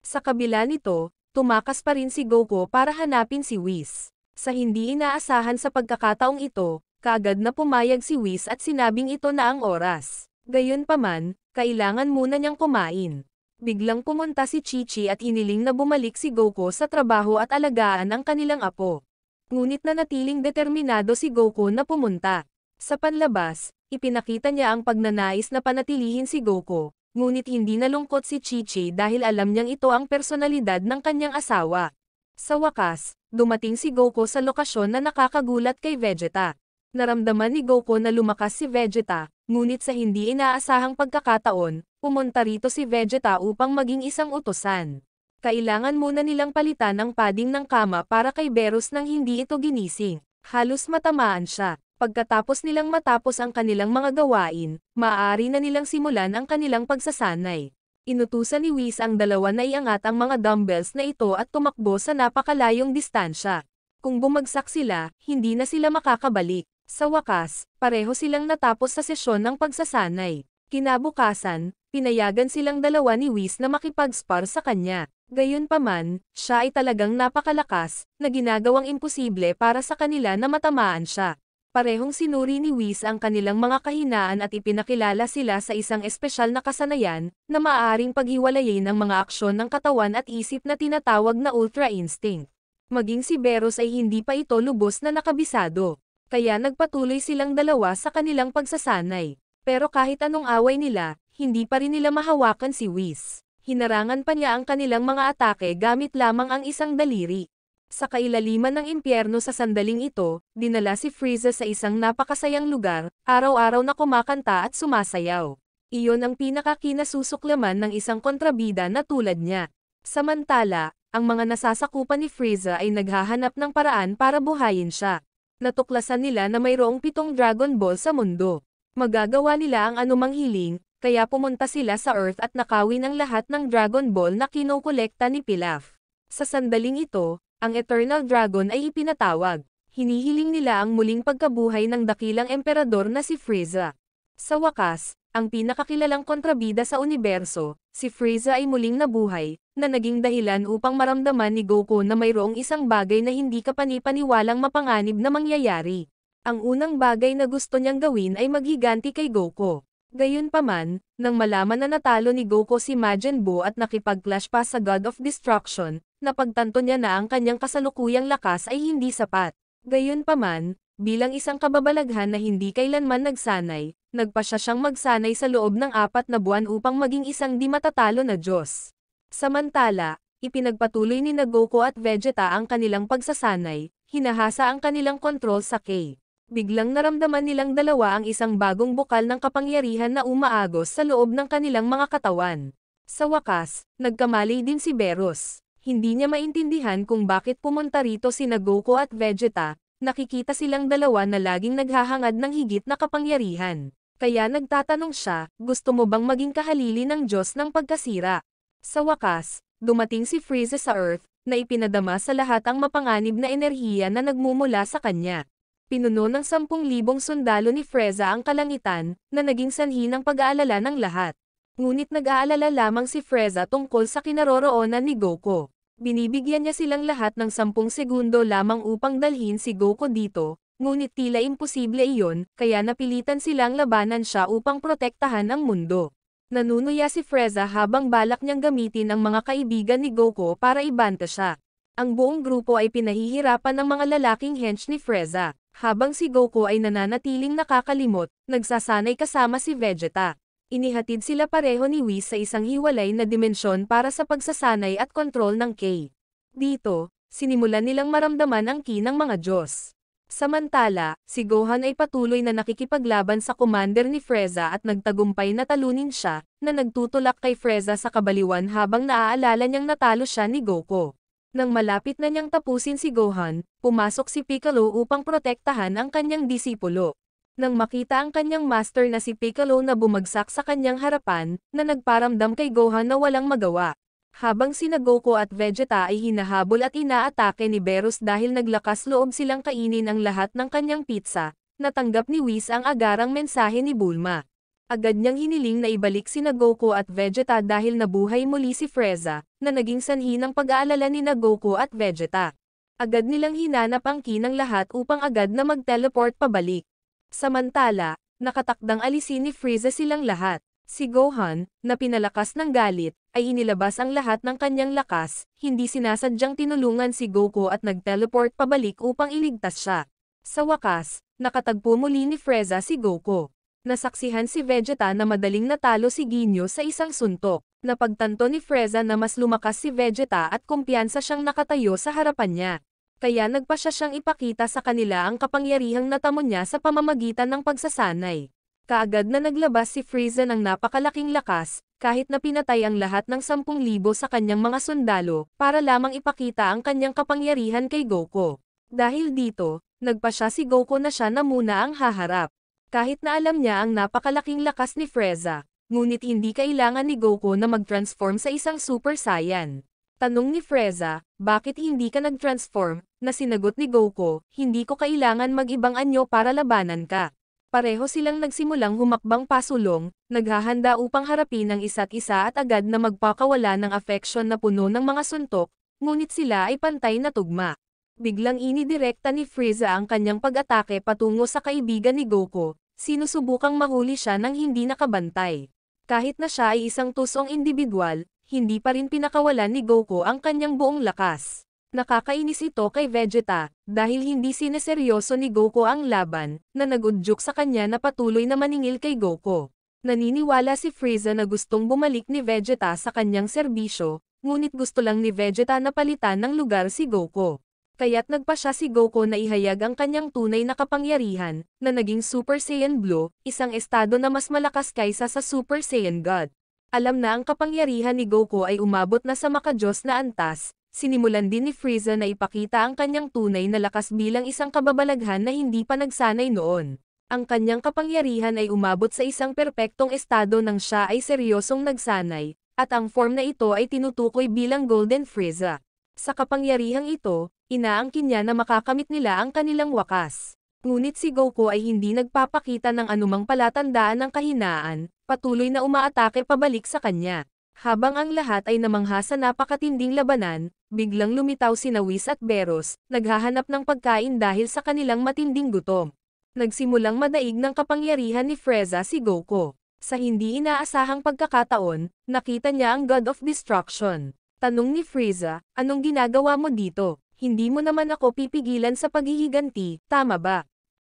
[SPEAKER 1] Sa kabila nito, tumakas pa rin si Goku para hanapin si Whis. Sa hindi inaasahan sa pagkakataong ito, Kagad na pumayag si Whis at sinabing ito na ang oras. Gayunpaman, kailangan muna niyang kumain. Biglang pumunta si Chichi at iniling na bumalik si Goku sa trabaho at alagaan ang kanilang apo. Ngunit na natiling determinado si Goku na pumunta. Sa panlabas, ipinakita niya ang pagnanais na panatilihin si Goku, ngunit hindi nalungkot si Chichi dahil alam niyang ito ang personalidad ng kanyang asawa. Sa wakas, dumating si Goku sa lokasyon na nakakagulat kay Vegeta. Naramdaman ni Goku na lumakas si Vegeta, ngunit sa hindi inaasahang pagkakataon, pumunta rito si Vegeta upang maging isang utosan. Kailangan muna nilang palitan ang padding ng kama para kay Berus nang hindi ito ginising. Halos matamaan siya. Pagkatapos nilang matapos ang kanilang mga gawain, maaari na nilang simulan ang kanilang pagsasanay. Inutusan ni Whis ang dalawa na iangat ang mga dumbbells na ito at tumakbo sa napakalayong distansya. Kung bumagsak sila, hindi na sila makakabalik. Sa wakas, pareho silang natapos sa sesyon ng pagsasanay. Kinabukasan, pinayagan silang dalawa ni Whis na makipag-spar sa kanya. Gayunpaman, siya ay talagang napakalakas, na ginagawang imposible para sa kanila na matamaan siya. Parehong sinuri ni Whis ang kanilang mga kahinaan at ipinakilala sila sa isang espesyal na kasanayan, na maaaring paghiwalayin ang mga aksyon ng katawan at isip na tinatawag na ultra instinct. Maging si Beros ay hindi pa ito lubos na nakabisado kaya nagpatuloy silang dalawa sa kanilang pagsasanay. Pero kahit anong away nila, hindi pa rin nila mahawakan si Whis. Hinarangan pa niya ang kanilang mga atake gamit lamang ang isang daliri. Sa kailaliman ng impyerno sa sandaling ito, dinala si Frieza sa isang napakasayang lugar, araw-araw na kumakanta at sumasayaw. Iyon ang pinakakinasusuklaman ng isang kontrabida na tulad niya. Samantala, ang mga nasasakupan ni Frieza ay naghahanap ng paraan para buhayin siya natuklasan nila na mayroong pitong Dragon Ball sa mundo. Magagawa nila ang anumang hiling, kaya pumunta sila sa Earth at nakawin ang lahat ng Dragon Ball na kinokolekta ni Pilaf. Sa sandaling ito, ang Eternal Dragon ay ipinatawag. Hinihiling nila ang muling pagkabuhay ng dakilang emperador na si Frieza. Sa wakas, ang pinakakilalang kontrabida sa universo, si Frieza ay muling nabuhay, na naging dahilan upang maramdaman ni Goku na mayroong isang bagay na hindi kapanipaniwalang mapanganib na mangyayari. Ang unang bagay na gusto niyang gawin ay maghiganti kay Goku. Gayunpaman, nang malaman na natalo ni Goku si Majin Buu at nakipag-clash pa sa God of Destruction, napagtanto niya na ang kanyang kasalukuyang lakas ay hindi sapat. Gayunpaman, Bilang isang kababalaghan na hindi kailanman nagsanay, nagpa siya siyang magsanay sa loob ng apat na buwan upang maging isang di matatalo na Diyos. Samantala, ipinagpatuloy ni Nagoko at Vegeta ang kanilang pagsasanay, hinahasa ang kanilang kontrol sa K. Biglang naramdaman nilang dalawa ang isang bagong bukal ng kapangyarihan na umaagos sa loob ng kanilang mga katawan. Sa wakas, nagkamali din si Beros. Hindi niya maintindihan kung bakit pumunta rito si Nagoko at Vegeta, nakikita silang dalawa na laging naghahangad ng higit na kapangyarihan. Kaya nagtatanong siya, gusto mo bang maging kahalili ng Diyos ng pagkasira? Sa wakas, dumating si Freeze sa Earth, na ipinadama sa lahat ang mapanganib na enerhiya na nagmumula sa kanya. Pinuno ng 10,000 sundalo ni Freza ang kalangitan, na naging sanhi ng pag-aalala ng lahat. Ngunit nag-aalala lamang si Freza tungkol sa kinaroroonan ni Goku. Binibigyan niya silang lahat ng 10 segundo lamang upang dalhin si Goku dito, ngunit tila imposible iyon, kaya napilitan silang labanan siya upang protektahan ang mundo. Nanunuya si Frieza habang balak niyang gamitin ang mga kaibigan ni Goku para ibanta siya. Ang buong grupo ay pinahihirapan ng mga lalaking hench ni Frieza, habang si Goku ay nananatiling nakakalimot, nagsasanay kasama si Vegeta. Inihatid sila pareho ni Whis sa isang hiwalay na dimensyon para sa pagsasanay at kontrol ng K. Dito, sinimulan nilang maramdaman ang ki ng mga Diyos. Samantala, si Gohan ay patuloy na nakikipaglaban sa commander ni Freza at nagtagumpay na talunin siya, na nagtutulak kay Freza sa kabaliwan habang naaalala niyang natalo siya ni Goku. Nang malapit na niyang tapusin si Gohan, pumasok si Piccolo upang protektahan ang kanyang disipulo. Nang makita ang kanyang master na si Piccolo na bumagsak sa kanyang harapan, na nagparamdam kay Gohan na walang magawa. Habang sina Goku at Vegeta ay hinahabol at inaatake ni Berus dahil naglakas loob silang kainin ang lahat ng kanyang pizza, natanggap ni Whis ang agarang mensahe ni Bulma. Agad niyang hiniling na ibalik sina Goku at Vegeta dahil nabuhay muli si Freza, na naging sanhi ng pag-aalala ni na Goku at Vegeta. Agad nilang hinanap ang kinang lahat upang agad na mag-teleport pabalik. Samantala, nakatakdang alisin ni Frieza silang lahat. Si Gohan, na pinalakas ng galit, ay inilabas ang lahat ng kanyang lakas, hindi sinasadyang tinulungan si Goku at nagteleport pabalik upang iligtas siya. Sa wakas, nakatagpo muli ni Frieza si Goku. Nasaksihan si Vegeta na madaling natalo si Ginyu sa isang suntok. Napagtanto ni Frieza na mas lumakas si Vegeta at kumpiyansa siyang nakatayo sa harapan niya kaya nagpasya siyang ipakita sa kanila ang kapangyarihang natamo niya sa pamamagitan ng pagsasanay. Kaagad na naglabas si Frieza ng napakalaking lakas, kahit na pinatay ang lahat ng 10,000 sa kanyang mga sundalo, para lamang ipakita ang kanyang kapangyarihan kay Goku. Dahil dito, nagpa siya si Goku na siya na muna ang haharap. Kahit na alam niya ang napakalaking lakas ni Frieza, ngunit hindi kailangan ni Goku na mag-transform sa isang Super Saiyan. Tanong ni Freza, bakit hindi ka nag-transform, na sinagot ni Goku, hindi ko kailangan mag-ibang anyo para labanan ka. Pareho silang nagsimulang humakbang pasulong, naghahanda upang harapin ang isa't isa at agad na magpakawala ng affection na puno ng mga suntok, ngunit sila ay pantay na tugma. Biglang inidirekta ni Frieza ang kanyang pag-atake patungo sa kaibigan ni Goku, sinusubukang mahuli siya ng hindi nakabantay. Kahit na siya ay isang tusong individual, hindi pa rin pinakawalan ni Goku ang kanyang buong lakas. Nakakainis ito kay Vegeta, dahil hindi sineseryoso ni Goku ang laban, na nagudyok sa kanya na patuloy na maningil kay Goku. Naniniwala si Frieza na gustong bumalik ni Vegeta sa kanyang serbisyo, ngunit gusto lang ni Vegeta na palitan ng lugar si Goku. Kaya't nagpa siya si Goku na ihayag ang kanyang tunay na kapangyarihan, na naging Super Saiyan Blue, isang estado na mas malakas kaysa sa Super Saiyan God. Alam na ang kapangyarihan ni Goku ay umabot na sa makajos na antas, sinimulan din ni Frieza na ipakita ang kanyang tunay na lakas bilang isang kababalaghan na hindi pa nagsanay noon. Ang kanyang kapangyarihan ay umabot sa isang perpektong estado nang siya ay seryosong nagsanay, at ang form na ito ay tinutukoy bilang Golden Frieza. Sa kapangyarihang ito, inaangkin niya na makakamit nila ang kanilang wakas. Ngunit si Goku ay hindi nagpapakita ng anumang palatandaan ng kahinaan, patuloy na umaatake pabalik sa kanya. Habang ang lahat ay namangha sa napakatinding labanan, biglang lumitaw si Nawis at Beros, naghahanap ng pagkain dahil sa kanilang matinding gutom. Nagsimulang madaig ng kapangyarihan ni Freza si Goku. Sa hindi inaasahang pagkakataon, nakita niya ang God of Destruction. Tanong ni Frieza, anong ginagawa mo dito? Hindi mo naman ako pipigilan sa paghihiganti, tama ba?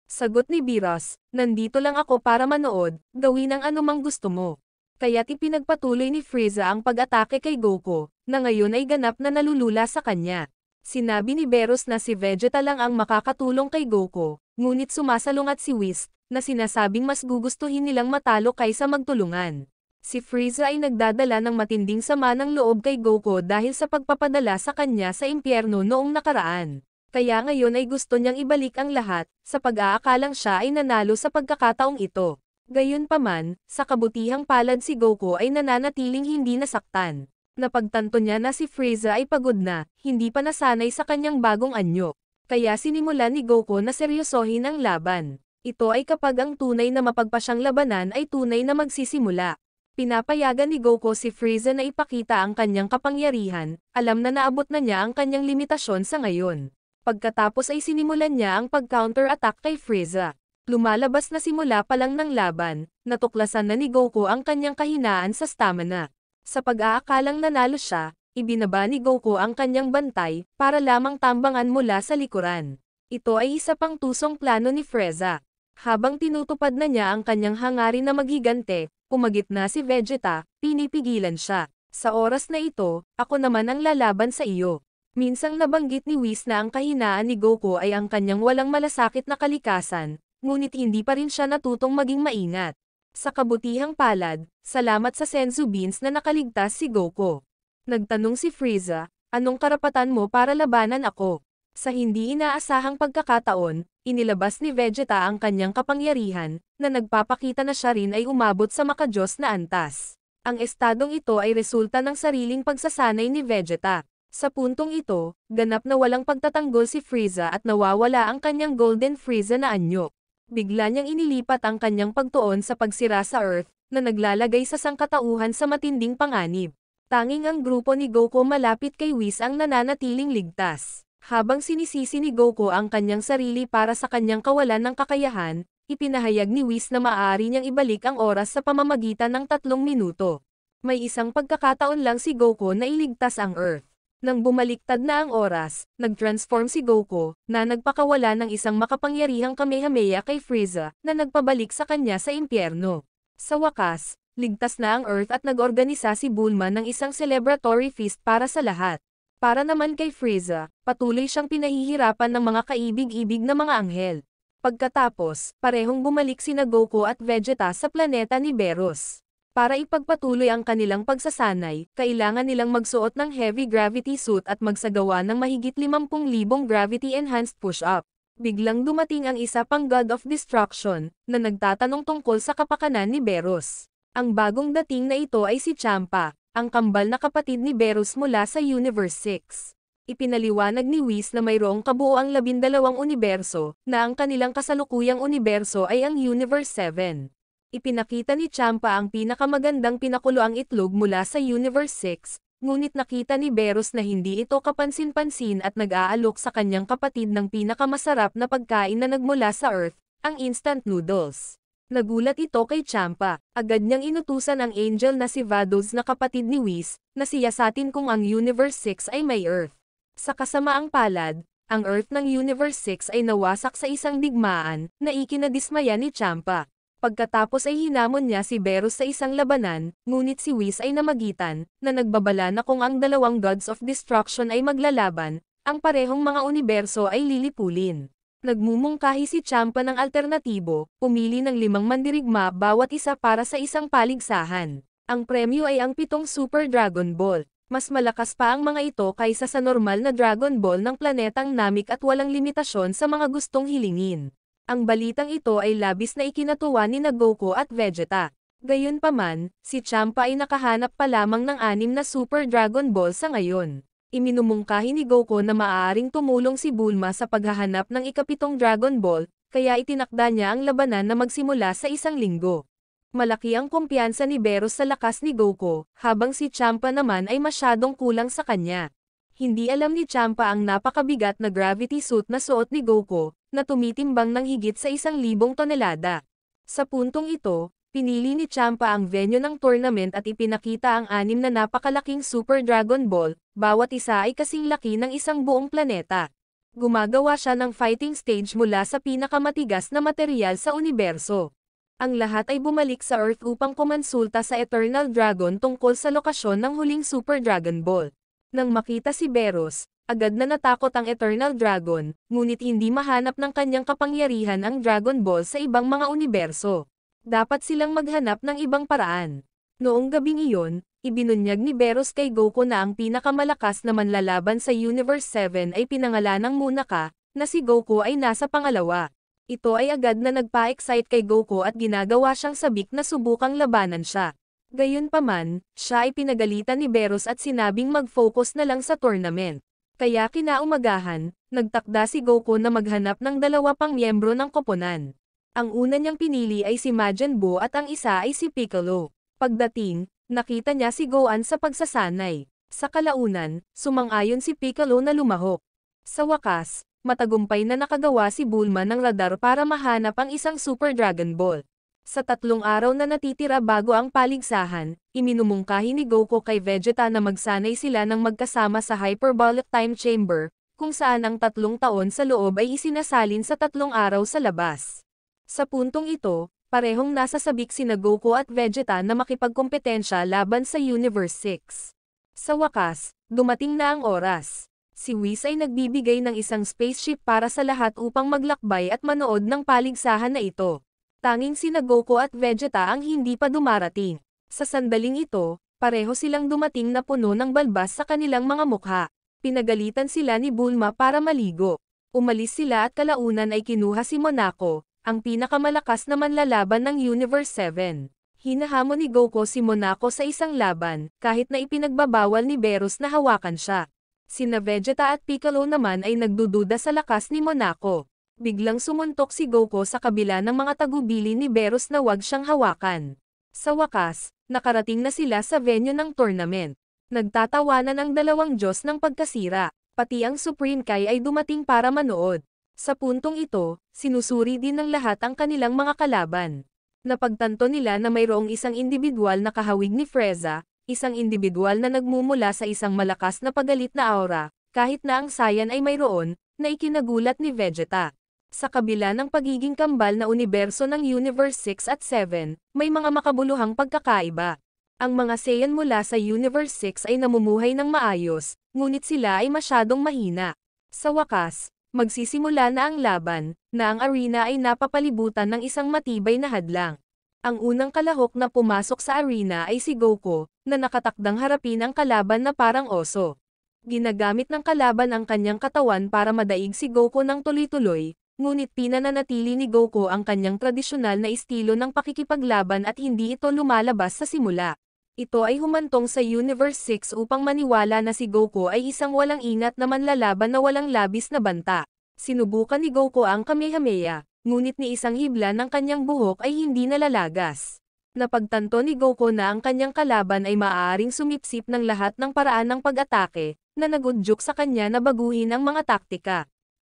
[SPEAKER 1] Sagot ni Biras, nandito lang ako para manood, gawin ang anumang gusto mo. Kaya't ipinagpatuloy ni Frieza ang pag-atake kay Goku, na ngayon ay ganap na nalulula sa kanya. Sinabi ni Beros na si Vegeta lang ang makakatulong kay Goku, ngunit sumasalungat si Whis, na sinasabing mas gugustuhin nilang matalo kaysa magtulungan. Si Frieza ay nagdadala ng matinding sama ng loob kay Goku dahil sa pagpapadala sa kanya sa impyerno noong nakaraan. Kaya ngayon ay gusto niyang ibalik ang lahat, sa pag-aakalang siya ay nanalo sa pagkakataong ito. Gayunpaman, sa kabutihang palad si Goku ay nananatiling hindi nasaktan. Napagtanto niya na si Frieza ay pagod na, hindi pa nasanay sa kanyang bagong anyo. Kaya sinimulan ni Goku na seryosohin ang laban. Ito ay kapag ang tunay na mapagpasyang labanan ay tunay na magsisimula. Pinapayagan ni Goku si Frieza na ipakita ang kanyang kapangyarihan, alam na naabot na niya ang kanyang limitasyon sa ngayon. Pagkatapos ay sinimulan niya ang pag-counter-attack kay Frieza. Lumalabas na simula pa lang ng laban, natuklasan na ni Goku ang kanyang kahinaan sa stamina. Sa pag-aakalang nanalo siya, ibinaba ni Goku ang kanyang bantay, para lamang tambangan mula sa likuran. Ito ay isa pang tusong plano ni Frieza. Habang tinutupad na niya ang kanyang hangarin na maghigante, kumagit na si Vegeta, pinipigilan siya. Sa oras na ito, ako naman ang lalaban sa iyo. Minsang nabanggit ni Whis na ang kahinaan ni Goku ay ang kanyang walang malasakit na kalikasan, ngunit hindi pa rin siya natutong maging maingat. Sa kabutihang palad, salamat sa Senzu Beans na nakaligtas si Goku. Nagtanong si Frieza, anong karapatan mo para labanan ako? Sa hindi inaasahang pagkakataon, inilabas ni Vegeta ang kanyang kapangyarihan, na nagpapakita na siya rin ay umabot sa makajos na antas. Ang estadong ito ay resulta ng sariling pagsasanay ni Vegeta. Sa puntong ito, ganap na walang pagtatanggol si Frieza at nawawala ang kanyang Golden Frieza na anyo. Bigla niyang inilipat ang kanyang pagtuon sa pagsira sa Earth, na naglalagay sa sangkatauhan sa matinding panganib. Tanging ang grupo ni Goku malapit kay Whis ang nananatiling ligtas. Habang sinisisi ni Goku ang kanyang sarili para sa kanyang kawalan ng kakayahan, ipinahayag ni Whis na maaari niyang ibalik ang oras sa pamamagitan ng tatlong minuto. May isang pagkakataon lang si Goku na iligtas ang Earth. Nang bumaliktad na ang oras, nag-transform si Goku, na nagpakawala ng isang makapangyarihang kamehameha kay Frieza, na nagpabalik sa kanya sa impyerno. Sa wakas, ligtas na ang Earth at nag-organisa si Bulma ng isang celebratory feast para sa lahat. Para naman kay Frieza, patuloy siyang pinahihirapan ng mga kaibig-ibig na mga anghel. Pagkatapos, parehong bumalik sina Goku at Vegeta sa planeta ni Beerus. Para ipagpatuloy ang kanilang pagsasanay, kailangan nilang magsuot ng heavy gravity suit at magsagawa ng mahigit 50,000 gravity-enhanced push-up. Biglang dumating ang isa pang God of Destruction, na nagtatanong tungkol sa kapakanan ni Berus. Ang bagong dating na ito ay si Champa, ang kambal na kapatid ni Berus mula sa Universe 6. Ipinaliwanag ni Whis na mayroong kabuoang labindalawang universo, na ang kanilang kasalukuyang universo ay ang Universe 7. Ipinakita ni Champa ang pinakamagandang pinakulo ang itlog mula sa Universe 6, ngunit nakita ni Beros na hindi ito kapansin-pansin at nag-aalok sa kanyang kapatid ng pinakamasarap na pagkain na nagmula sa Earth, ang instant noodles. Nagulat ito kay Champa, agad niyang inutusan ang angel na si Vados na kapatid ni Whis, na siyasatin kung ang Universe 6 ay may Earth. Sa kasamaang palad, ang Earth ng Universe 6 ay nawasak sa isang digmaan na ikinadismaya ni Champa. Pagkatapos ay hinamon niya si Berus sa isang labanan, ngunit si Whis ay namagitan, na nagbabala na kung ang dalawang gods of destruction ay maglalaban, ang parehong mga universo ay lilipulin. Nagmumungkahi si Champa ng alternatibo, pumili ng limang mandirigma bawat isa para sa isang paligsahan. Ang premyo ay ang pitong Super Dragon Ball. Mas malakas pa ang mga ito kaysa sa normal na Dragon Ball ng planetang Namek at walang limitasyon sa mga gustong hilingin. Ang balitang ito ay labis na ikinatuwa ni Goku at Vegeta. Gayunpaman, si Champa ay nakahanap pa lamang ng anim na Super Dragon Ball sa ngayon. Iminumungkahi ni Goku na maaaring tumulong si Bulma sa paghahanap ng ikapitong Dragon Ball, kaya itinakda niya ang labanan na magsimula sa isang linggo. Malaki ang kumpiyansa ni Beerus sa lakas ni Goku, habang si Champa naman ay masyadong kulang sa kanya. Hindi alam ni Champa ang napakabigat na gravity suit na suot ni Goku, na tumitimbang ng higit sa isang libong tonelada. Sa puntong ito, pinili ni Champa ang venue ng tournament at ipinakita ang anim na napakalaking Super Dragon Ball, bawat isa ay kasing laki ng isang buong planeta. Gumagawa siya ng fighting stage mula sa pinakamatigas na material sa universo. Ang lahat ay bumalik sa Earth upang kumonsulta sa Eternal Dragon tungkol sa lokasyon ng huling Super Dragon Ball. Nang makita si Beros, agad na natakot ang Eternal Dragon, ngunit hindi mahanap ng kanyang kapangyarihan ang Dragon Ball sa ibang mga universo. Dapat silang maghanap ng ibang paraan. Noong gabing iyon, ibinunyag ni Beros kay Goku na ang pinakamalakas na manlalaban sa Universe 7 ay pinangalanang Munaka, na si Goku ay nasa pangalawa. Ito ay agad na nagpa-excite kay Goku at ginagawa siyang sabik na subukang labanan siya. Gayunpaman, siya ay pinagalitan ni Beros at sinabing mag-focus na lang sa tournament. Kaya kinaumagahan, nagtakda si Goku na maghanap ng dalawa pang miyembro ng koponan. Ang una niyang pinili ay si Majin Buu at ang isa ay si Piccolo. Pagdating, nakita niya si Gohan sa pagsasanay. Sa kalaunan, sumang-ayon si Piccolo na lumahok. Sa wakas, matagumpay na nakagawa si Bulma ng radar para mahanap ang isang Super Dragon Ball. Sa tatlong araw na natitira bago ang paligsahan, iminumungkahi ni Goku kay Vegeta na magsanay sila ng magkasama sa hyperbolic time chamber, kung saan ang tatlong taon sa loob ay isinasalin sa tatlong araw sa labas. Sa puntong ito, parehong nasa sabik sina Goku at Vegeta na makipagkompetensya laban sa Universe 6. Sa wakas, dumating na ang oras. Si Whis ay nagbibigay ng isang spaceship para sa lahat upang maglakbay at manood ng paligsahan na ito. Tanging si Goku at Vegeta ang hindi pa dumarating. Sa sandaling ito, pareho silang dumating na puno ng balbas sa kanilang mga mukha. Pinagalitan sila ni Bulma para maligo. Umalis sila at kalaunan ay kinuha si Monaco, ang pinakamalakas na manlalaban ng Universe 7. Hinahamon ni Goku si Monaco sa isang laban, kahit na ipinagbabawal ni Beerus na hawakan siya. Sina Vegeta at Piccolo naman ay nagdududa sa lakas ni Monaco. Biglang sumuntok si Goku sa kabila ng mga tagubili ni Beros na wag siyang hawakan. Sa wakas, nakarating na sila sa venue ng tournament. Nagtatawanan ang dalawang Diyos ng pagkasira, pati ang Supreme Kai ay dumating para manood. Sa puntong ito, sinusuri din ng lahat ang kanilang mga kalaban. Napagtanto nila na mayroong isang individual na kahawig ni Freza, isang individual na nagmumula sa isang malakas na pagalit na aura, kahit na ang Saiyan ay mayroon, na ikinagulat ni Vegeta. Sa kabila ng pagiging kambal na universo ng Universe 6 at 7, may mga makabuluhang pagkakaiba. Ang mga Saiyan mula sa Universe 6 ay namumuhay ng maayos, ngunit sila ay masyadong mahina. Sa wakas, magsisimula na ang laban, na ang arena ay napapalibutan ng isang matibay na hadlang. Ang unang kalahok na pumasok sa arena ay si Goku, na nakatakdang harapin ang kalaban na parang oso. Ginagamit ng kalaban ang kanyang katawan para madaig si Goku ng tuloy-tuloy, Ngunit pinananatili ni Goku ang kanyang tradisyonal na estilo ng pakikipaglaban at hindi ito lumalabas sa simula. Ito ay humantong sa Universe 6 upang maniwala na si Goku ay isang walang ingat na manlalaban na walang labis na banta. Sinubukan ni Goku ang Kamehameha, ngunit ni isang hibla ng kanyang buhok ay hindi nalalagas. Napagtanto ni Goku na ang kanyang kalaban ay maaaring sumipsip ng lahat ng paraan ng pag-atake, na nagudyok sa kanya na baguhin ang mga taktika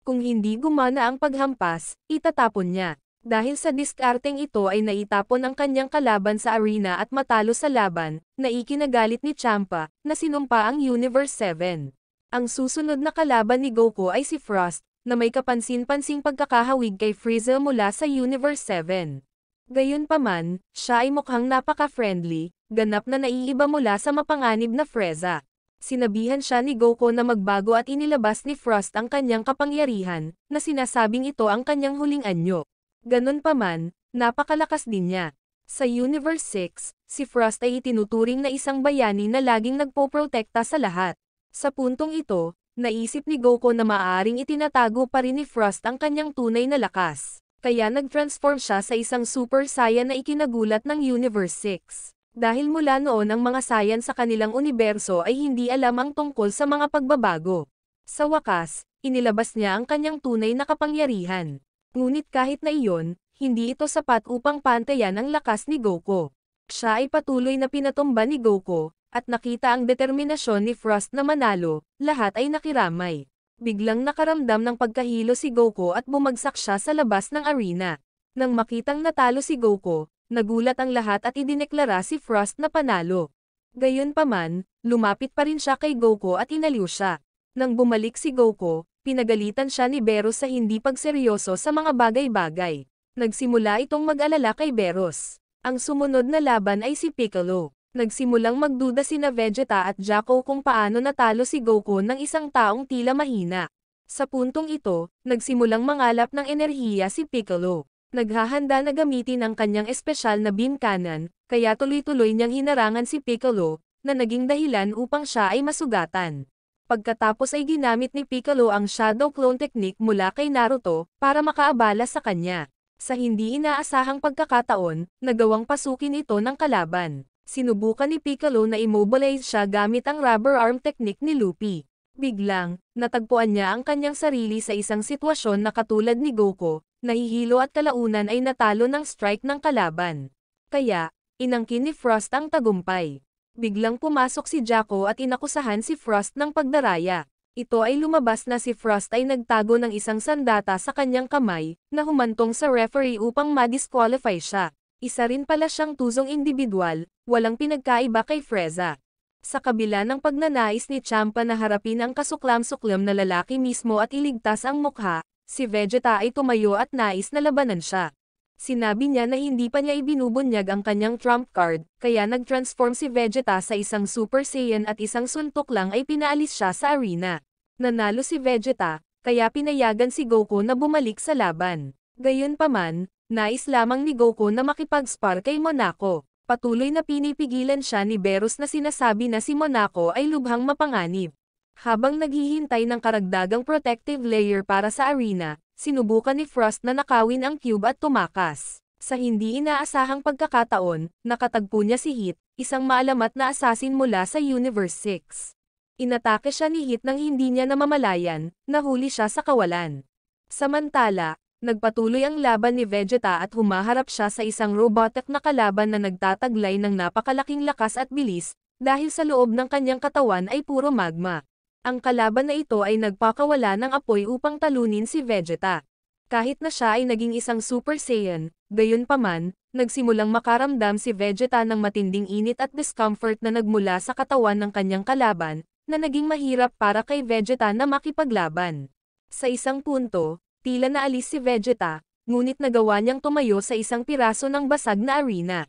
[SPEAKER 1] kung hindi gumana ang paghampas, itatapon niya. Dahil sa diskarteng ito ay naitapon ang kanyang kalaban sa arena at matalo sa laban, na ikinagalit ni Champa, na sinumpa ang Universe 7. Ang susunod na kalaban ni Goku ay si Frost, na may kapansin-pansing pagkakahawig kay Frieza mula sa Universe 7. Gayunpaman, siya ay mukhang napaka-friendly, ganap na naiiba mula sa mapanganib na Frieza. Sinabihan siya ni Goku na magbago at inilabas ni Frost ang kanyang kapangyarihan, na sinasabing ito ang kanyang huling anyo. Ganun pa man, napakalakas din niya. Sa Universe 6, si Frost ay itinuturing na isang bayani na laging nagpoprotekta sa lahat. Sa puntong ito, naisip ni Goku na maaaring itinatago pa rin ni Frost ang kanyang tunay na lakas. Kaya nag-transform siya sa isang Super Saiyan na ikinagulat ng Universe 6. Dahil mula noon ang mga sayan sa kanilang universo ay hindi alam ang tungkol sa mga pagbabago. Sa wakas, inilabas niya ang kanyang tunay na kapangyarihan. Ngunit kahit na iyon, hindi ito sapat upang pantayan ang lakas ni Goku. Siya ay patuloy na pinatumba ni Goku, at nakita ang determinasyon ni Frost na manalo, lahat ay nakiramay. Biglang nakaramdam ng pagkahilo si Goku at bumagsak siya sa labas ng arena. Nang makitang natalo si Goku, Nagulat ang lahat at idineklara si Frost na panalo. Gayunpaman, lumapit pa rin siya kay Goku at inaliw siya. Nang bumalik si Goku, pinagalitan siya ni Beros sa hindi pagseryoso sa mga bagay-bagay. Nagsimula itong mag-alala kay Beros. Ang sumunod na laban ay si Piccolo. Nagsimulang magduda sina Vegeta at Jaco kung paano natalo si Goku ng isang taong tila mahina. Sa puntong ito, nagsimulang mangalap ng enerhiya si Piccolo. Naghahanda na gamitin ang kanyang espesyal na beam cannon, kaya tuloy-tuloy niyang hinarangan si Piccolo, na naging dahilan upang siya ay masugatan. Pagkatapos ay ginamit ni Piccolo ang Shadow Clone Technique mula kay Naruto, para makaabala sa kanya. Sa hindi inaasahang pagkakataon, nagawang pasukin ito ng kalaban. Sinubukan ni Piccolo na immobilize siya gamit ang rubber arm technique ni Lupi. Biglang, natagpuan niya ang kanyang sarili sa isang sitwasyon na katulad ni Goku, nahihilo at kalaunan ay natalo ng strike ng kalaban. Kaya, inangkin ni Frost ang tagumpay. Biglang pumasok si Jaco at inakusahan si Frost ng pagdaraya. Ito ay lumabas na si Frost ay nagtago ng isang sandata sa kanyang kamay, na humantong sa referee upang ma-disqualify siya. Isa rin pala siyang tuzong individual, walang pinagkaiba kay Freza. Sa kabila ng pagnanais ni Champa na harapin ang kasuklam-suklam na lalaki mismo at iligtas ang mukha, si Vegeta ay tumayo at nais na labanan siya. Sinabi niya na hindi pa niya ibinubunyag ang kanyang trump card, kaya nag-transform si Vegeta sa isang Super Saiyan at isang suntok lang ay pinaalis siya sa arena. Nanalo si Vegeta, kaya pinayagan si Goku na bumalik sa laban. Gayunpaman, nais lamang ni Goku na makipag-spar kay Monaco. Patuloy na pinipigilan siya ni Berus na sinasabi na si Monaco ay lubhang mapanganib. Habang naghihintay ng karagdagang protective layer para sa arena, sinubukan ni Frost na nakawin ang cube at tumakas. Sa hindi inaasahang pagkakataon, nakatagpo niya si Heat, isang maalamat na assassin mula sa Universe 6. Inatake siya ni Heat nang hindi niya namamalayan, nahuli siya sa kawalan. Samantala, Nagpatuloy ang laban ni Vegeta at humaharap siya sa isang robotic na kalaban na nagtataglay ng napakalaking lakas at bilis, dahil sa loob ng kanyang katawan ay puro magma. Ang kalaban na ito ay nagpakawala ng apoy upang talunin si Vegeta. Kahit na siya ay naging isang Super Saiyan, gayunpaman, nagsimulang makaramdam si Vegeta ng matinding init at discomfort na nagmula sa katawan ng kanyang kalaban, na naging mahirap para kay Vegeta na makipaglaban. Sa isang punto, Tila naalis si Vegeta, ngunit nagawa niyang tumayo sa isang piraso ng basag na arena.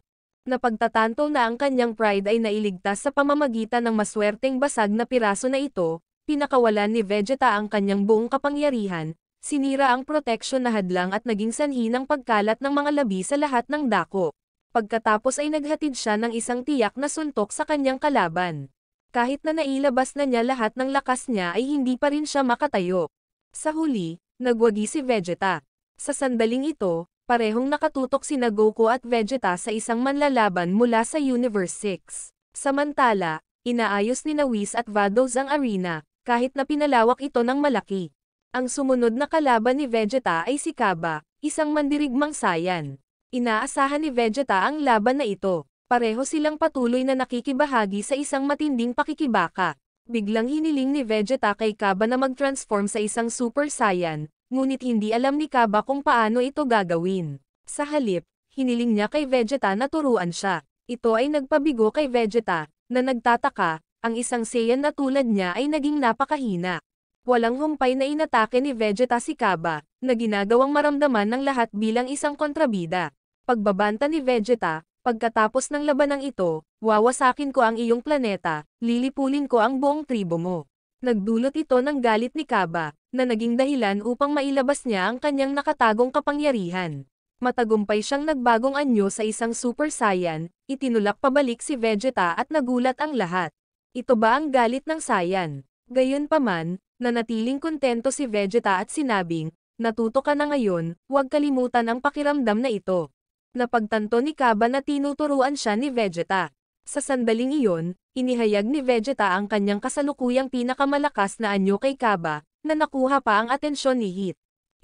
[SPEAKER 1] Napagtatanto na ang kanyang pride ay nailigtas sa pamamagitan ng maswerteng basag na piraso na ito, pinakawalan ni Vegeta ang kanyang buong kapangyarihan, sinira ang protection na hadlang at naging sanhi ng pagkalat ng mga labi sa lahat ng dako. Pagkatapos ay naghatid siya ng isang tiyak na suntok sa kanyang kalaban. Kahit na nailabas na niya lahat ng lakas niya ay hindi pa rin siya makatayo. Sa huli, Nagwagi si Vegeta. Sa sandaling ito, parehong nakatutok si Nagoku at Vegeta sa isang manlalaban mula sa Universe 6. Samantala, inaayos ni Whis at Vados ang arena, kahit na pinalawak ito ng malaki. Ang sumunod na kalaban ni Vegeta ay si Kaba, isang mandirigmang sayan. Inaasahan ni Vegeta ang laban na ito. Pareho silang patuloy na nakikibahagi sa isang matinding pakikibaka. Biglang hiniling ni Vegeta kay Kaba na mag-transform sa isang Super Saiyan, ngunit hindi alam ni Kaba kung paano ito gagawin. Sa halip, hiniling niya kay Vegeta na turuan siya. Ito ay nagpabigo kay Vegeta, na nagtataka, ang isang Saiyan na tulad niya ay naging napakahina. Walang humpay na inatake ni Vegeta si Kaba, na ginagawang maramdaman ng lahat bilang isang kontrabida. Pagbabanta ni Vegeta, Pagkatapos ng labanang ito, wawasakin ko ang iyong planeta, lilipulin ko ang buong tribo mo. Nagdulot ito ng galit ni Kaba, na naging dahilan upang mailabas niya ang kanyang nakatagong kapangyarihan. Matagumpay siyang nagbagong anyo sa isang Super Saiyan, itinulak pabalik si Vegeta at nagulat ang lahat. Ito ba ang galit ng Saiyan? Gayunpaman, nanatiling kontento si Vegeta at sinabing, natuto ka na ngayon, huwag kalimutan ang pakiramdam na ito. Napagtanto ni Kaba na tinuturuan siya ni Vegeta. Sa sandaling iyon, inihayag ni Vegeta ang kanyang kasalukuyang pinakamalakas na anyo kay Kaba, na nakuha pa ang atensyon ni Hit.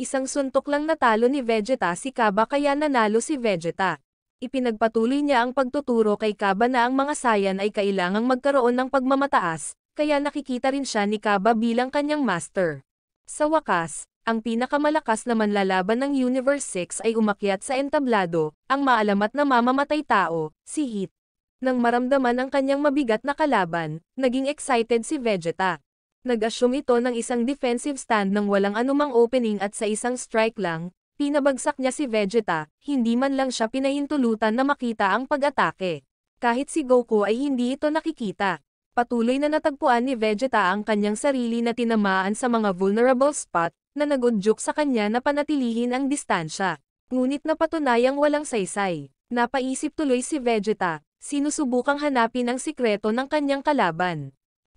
[SPEAKER 1] Isang suntok lang natalo ni Vegeta si Kaba kaya nanalo si Vegeta. Ipinagpatuloy niya ang pagtuturo kay Kaba na ang mga sayan ay kailangang magkaroon ng pagmamataas, kaya nakikita rin siya ni Kaba bilang kanyang master. Sa wakas, ang pinakamalakas na manlalaban ng Universe 6 ay umakyat sa entablado, ang maalamat na mamamatay tao, si Heat. Nang maramdaman ang kanyang mabigat na kalaban, naging excited si Vegeta. Nag-assume ito ng isang defensive stand ng walang anumang opening at sa isang strike lang, pinabagsak niya si Vegeta, hindi man lang siya pinahintulutan na makita ang pag-atake. Kahit si Goku ay hindi ito nakikita. Patuloy na natagpuan ni Vegeta ang kanyang sarili na tinamaan sa mga vulnerable spot, na nagunjuk sa kanya na panatilihin ang distansya. Ngunit napatunayang walang saysay. Napaisip tuloy si Vegeta, sinusubukang hanapin ang sikreto ng kanyang kalaban.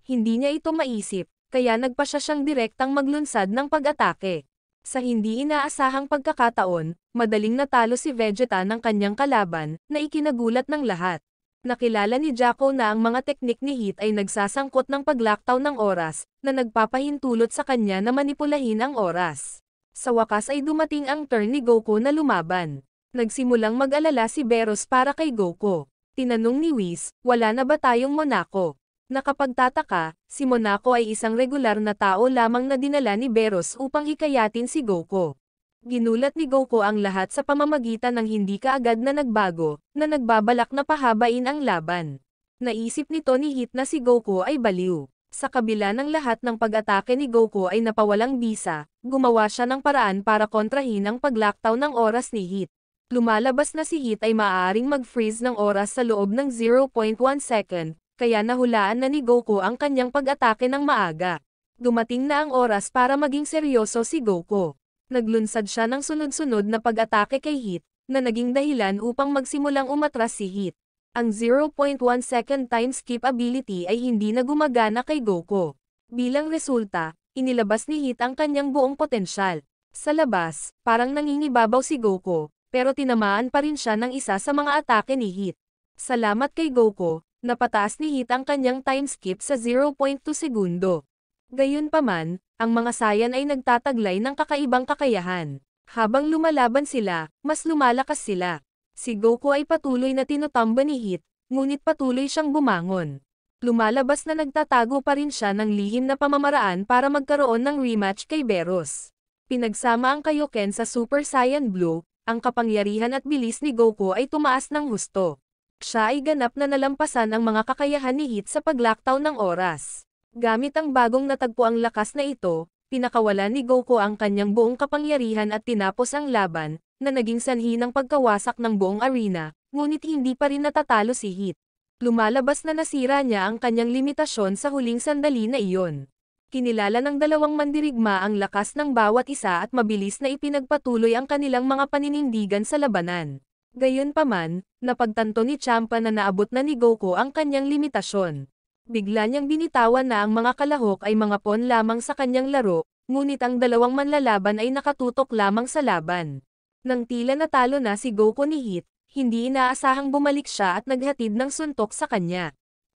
[SPEAKER 1] Hindi niya ito maisip, kaya nagpa siya siyang direktang maglunsad ng pag-atake. Sa hindi inaasahang pagkakataon, madaling natalo si Vegeta ng kanyang kalaban, na ikinagulat ng lahat. Nakilala ni Jaco na ang mga teknik ni Heat ay nagsasangkot ng paglaktaw ng oras, na nagpapahintulot sa kanya na manipulahin ang oras. Sa wakas ay dumating ang turn ni Goku na lumaban. Nagsimulang mag-alala si Beros para kay Goku. Tinanong ni Whis, wala na ba tayong Monaco? Nakapagtataka, si Monaco ay isang regular na tao lamang na dinala ni Beros upang hikayatin si Goku. Ginulat ni Goku ang lahat sa pamamagitan ng hindi kaagad na nagbago, na nagbabalak na pahabain ang laban. Naisip nito ni Hit na si Goku ay baliw. Sa kabila ng lahat ng pag-atake ni Goku ay napawalang bisa, gumawa siya ng paraan para kontrahin ang paglaktaw ng oras ni Hit. Lumalabas na si Hit ay maaaring mag-freeze ng oras sa loob ng 0.1 second, kaya nahulaan na ni Goku ang kanyang pag-atake ng maaga. Dumating na ang oras para maging seryoso si Goku naglunsad siya ng sunod-sunod na pag-atake kay Heat, na naging dahilan upang magsimulang umatras si Heat. Ang 0.1 second time skip ability ay hindi na gumagana kay Goku. Bilang resulta, inilabas ni Heat ang kanyang buong potensyal. Sa labas, parang nangingibabaw si Goku, pero tinamaan pa rin siya ng isa sa mga atake ni Heat. Salamat kay Goku, napataas ni Heat ang kanyang time skip sa 0.2 segundo. Gayunpaman, ang mga sayan ay nagtataglay ng kakaibang kakayahan. Habang lumalaban sila, mas lumalakas sila. Si Goku ay patuloy na tinutamba ni Hit, ngunit patuloy siyang bumangon. Lumalabas na nagtatago pa rin siya ng lihim na pamamaraan para magkaroon ng rematch kay Beros. Pinagsama ang Kaioken sa Super Saiyan Blue, ang kapangyarihan at bilis ni Goku ay tumaas ng husto. Siya ay ganap na nalampasan ang mga kakayahan ni Hit sa paglaktaw ng oras. Gamit ang bagong natagpo ang lakas na ito, pinakawalan ni Goku ang kanyang buong kapangyarihan at tinapos ang laban, na naging sanhi ng pagkawasak ng buong arena, ngunit hindi pa rin natatalo si Hit. Lumalabas na nasira niya ang kanyang limitasyon sa huling sandali na iyon. Kinilala ng dalawang mandirigma ang lakas ng bawat isa at mabilis na ipinagpatuloy ang kanilang mga paninindigan sa labanan. Gayunpaman, napagtanto ni Champa na naabot na ni Goku ang kanyang limitasyon bigla niyang binitawan na ang mga kalahok ay mga pon lamang sa kanyang laro, ngunit ang dalawang manlalaban ay nakatutok lamang sa laban. Nang tila natalo na si Goku ni Hit, hindi inaasahang bumalik siya at naghatid ng suntok sa kanya.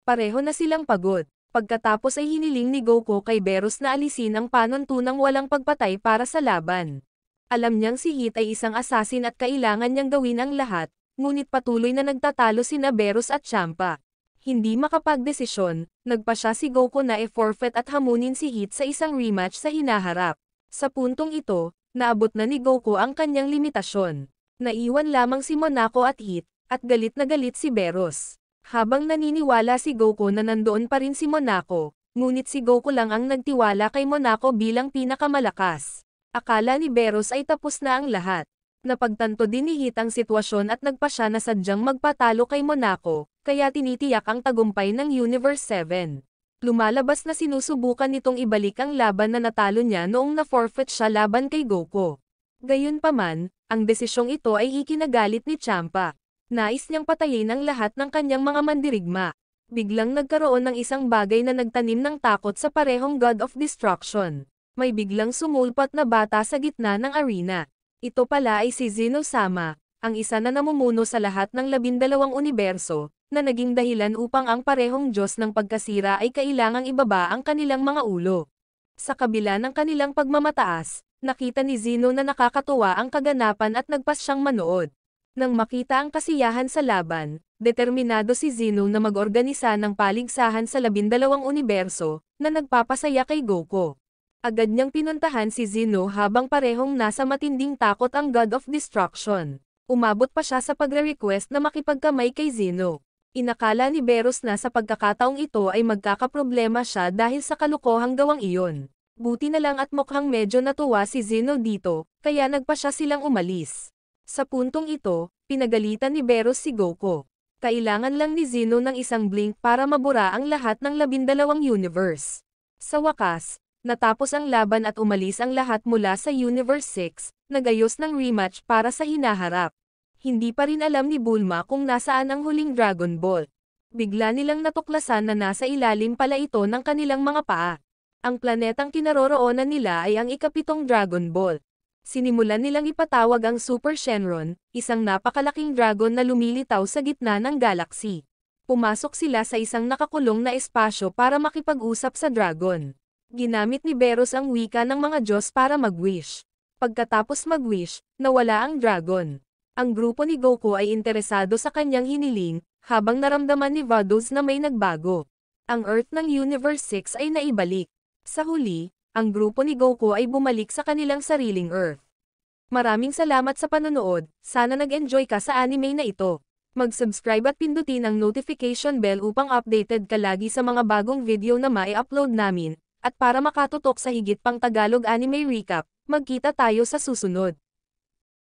[SPEAKER 1] Pareho na silang pagod. Pagkatapos ay hiniling ni Goku kay Beros na alisin ang panuntunang walang pagpatay para sa laban. Alam niyang si Hit ay isang asasin at kailangan niyang gawin ang lahat, ngunit patuloy na nagtatalo sina Beros at Champa hindi makapagdesisyon, nagpa siya si Goku na e-forfeit at hamunin si Heat sa isang rematch sa hinaharap. Sa puntong ito, naabot na ni Goku ang kanyang limitasyon. Naiwan lamang si Monaco at Heat, at galit na galit si Beros. Habang naniniwala si Goku na nandoon pa rin si Monaco, ngunit si Goku lang ang nagtiwala kay Monaco bilang pinakamalakas. Akala ni Beros ay tapos na ang lahat. Napagtanto din ni Hitang sitwasyon at nagpa siya na sadyang magpatalo kay Monaco, kaya tinitiyak ang tagumpay ng Universe 7. Lumalabas na sinusubukan nitong ibalik ang laban na natalo niya noong na-forfeit siya laban kay Goku. Gayunpaman, ang desisyong ito ay ikinagalit ni Champa. Nais niyang patayin ang lahat ng kanyang mga mandirigma. Biglang nagkaroon ng isang bagay na nagtanim ng takot sa parehong God of Destruction. May biglang sumulpot na bata sa gitna ng arena. Ito pala ay si Zeno Sama, ang isa na namumuno sa lahat ng labindalawang universo, na naging dahilan upang ang parehong Diyos ng pagkasira ay kailangang ibaba ang kanilang mga ulo. Sa kabila ng kanilang pagmamataas, nakita ni Zeno na nakakatuwa ang kaganapan at nagpas siyang manood. Nang makita ang kasiyahan sa laban, determinado si Zeno na mag-organisa ng paligsahan sa labindalawang universo, na nagpapasaya kay Goku. Agad niyang pinuntahan si Zeno habang parehong nasa matinding takot ang God of Destruction. Umabot pa siya sa pagre-request na makipagkamay kay Zeno. Inakala ni Beros na sa pagkakataong ito ay magkakaproblema siya dahil sa kalukohang gawang iyon. Buti na lang at mukhang medyo natuwa si Zeno dito, kaya nagpa siya silang umalis. Sa puntong ito, pinagalitan ni Beros si Goku. Kailangan lang ni Zeno ng isang blink para mabura ang lahat ng labindalawang universe. Sa wakas, Natapos ang laban at umalis ang lahat mula sa Universe 6, nagayos ng rematch para sa hinaharap. Hindi pa rin alam ni Bulma kung nasaan ang huling Dragon Ball. Bigla nilang natuklasan na nasa ilalim pala ito ng kanilang mga paa. Ang planetang kinaroroonan nila ay ang ikapitong Dragon Ball. Sinimulan nilang ipatawag ang Super Shenron, isang napakalaking dragon na lumilitaw sa gitna ng galaxy. Pumasok sila sa isang nakakulong na espasyo para makipag-usap sa dragon. Ginamit ni Berus ang wika ng mga Diyos para mag-wish. Pagkatapos mag-wish, nawala ang dragon. Ang grupo ni Goku ay interesado sa kanyang hiniling, habang naramdaman ni Vados na may nagbago. Ang Earth ng Universe 6 ay naibalik. Sa huli, ang grupo ni Goku ay bumalik sa kanilang sariling Earth. Maraming salamat sa panonood, sana nag-enjoy ka sa anime na ito. Mag-subscribe at pindutin ang notification bell upang updated ka lagi sa mga bagong video na mai-upload namin. At para makatutok sa higit pang Tagalog anime recap, magkita tayo sa susunod.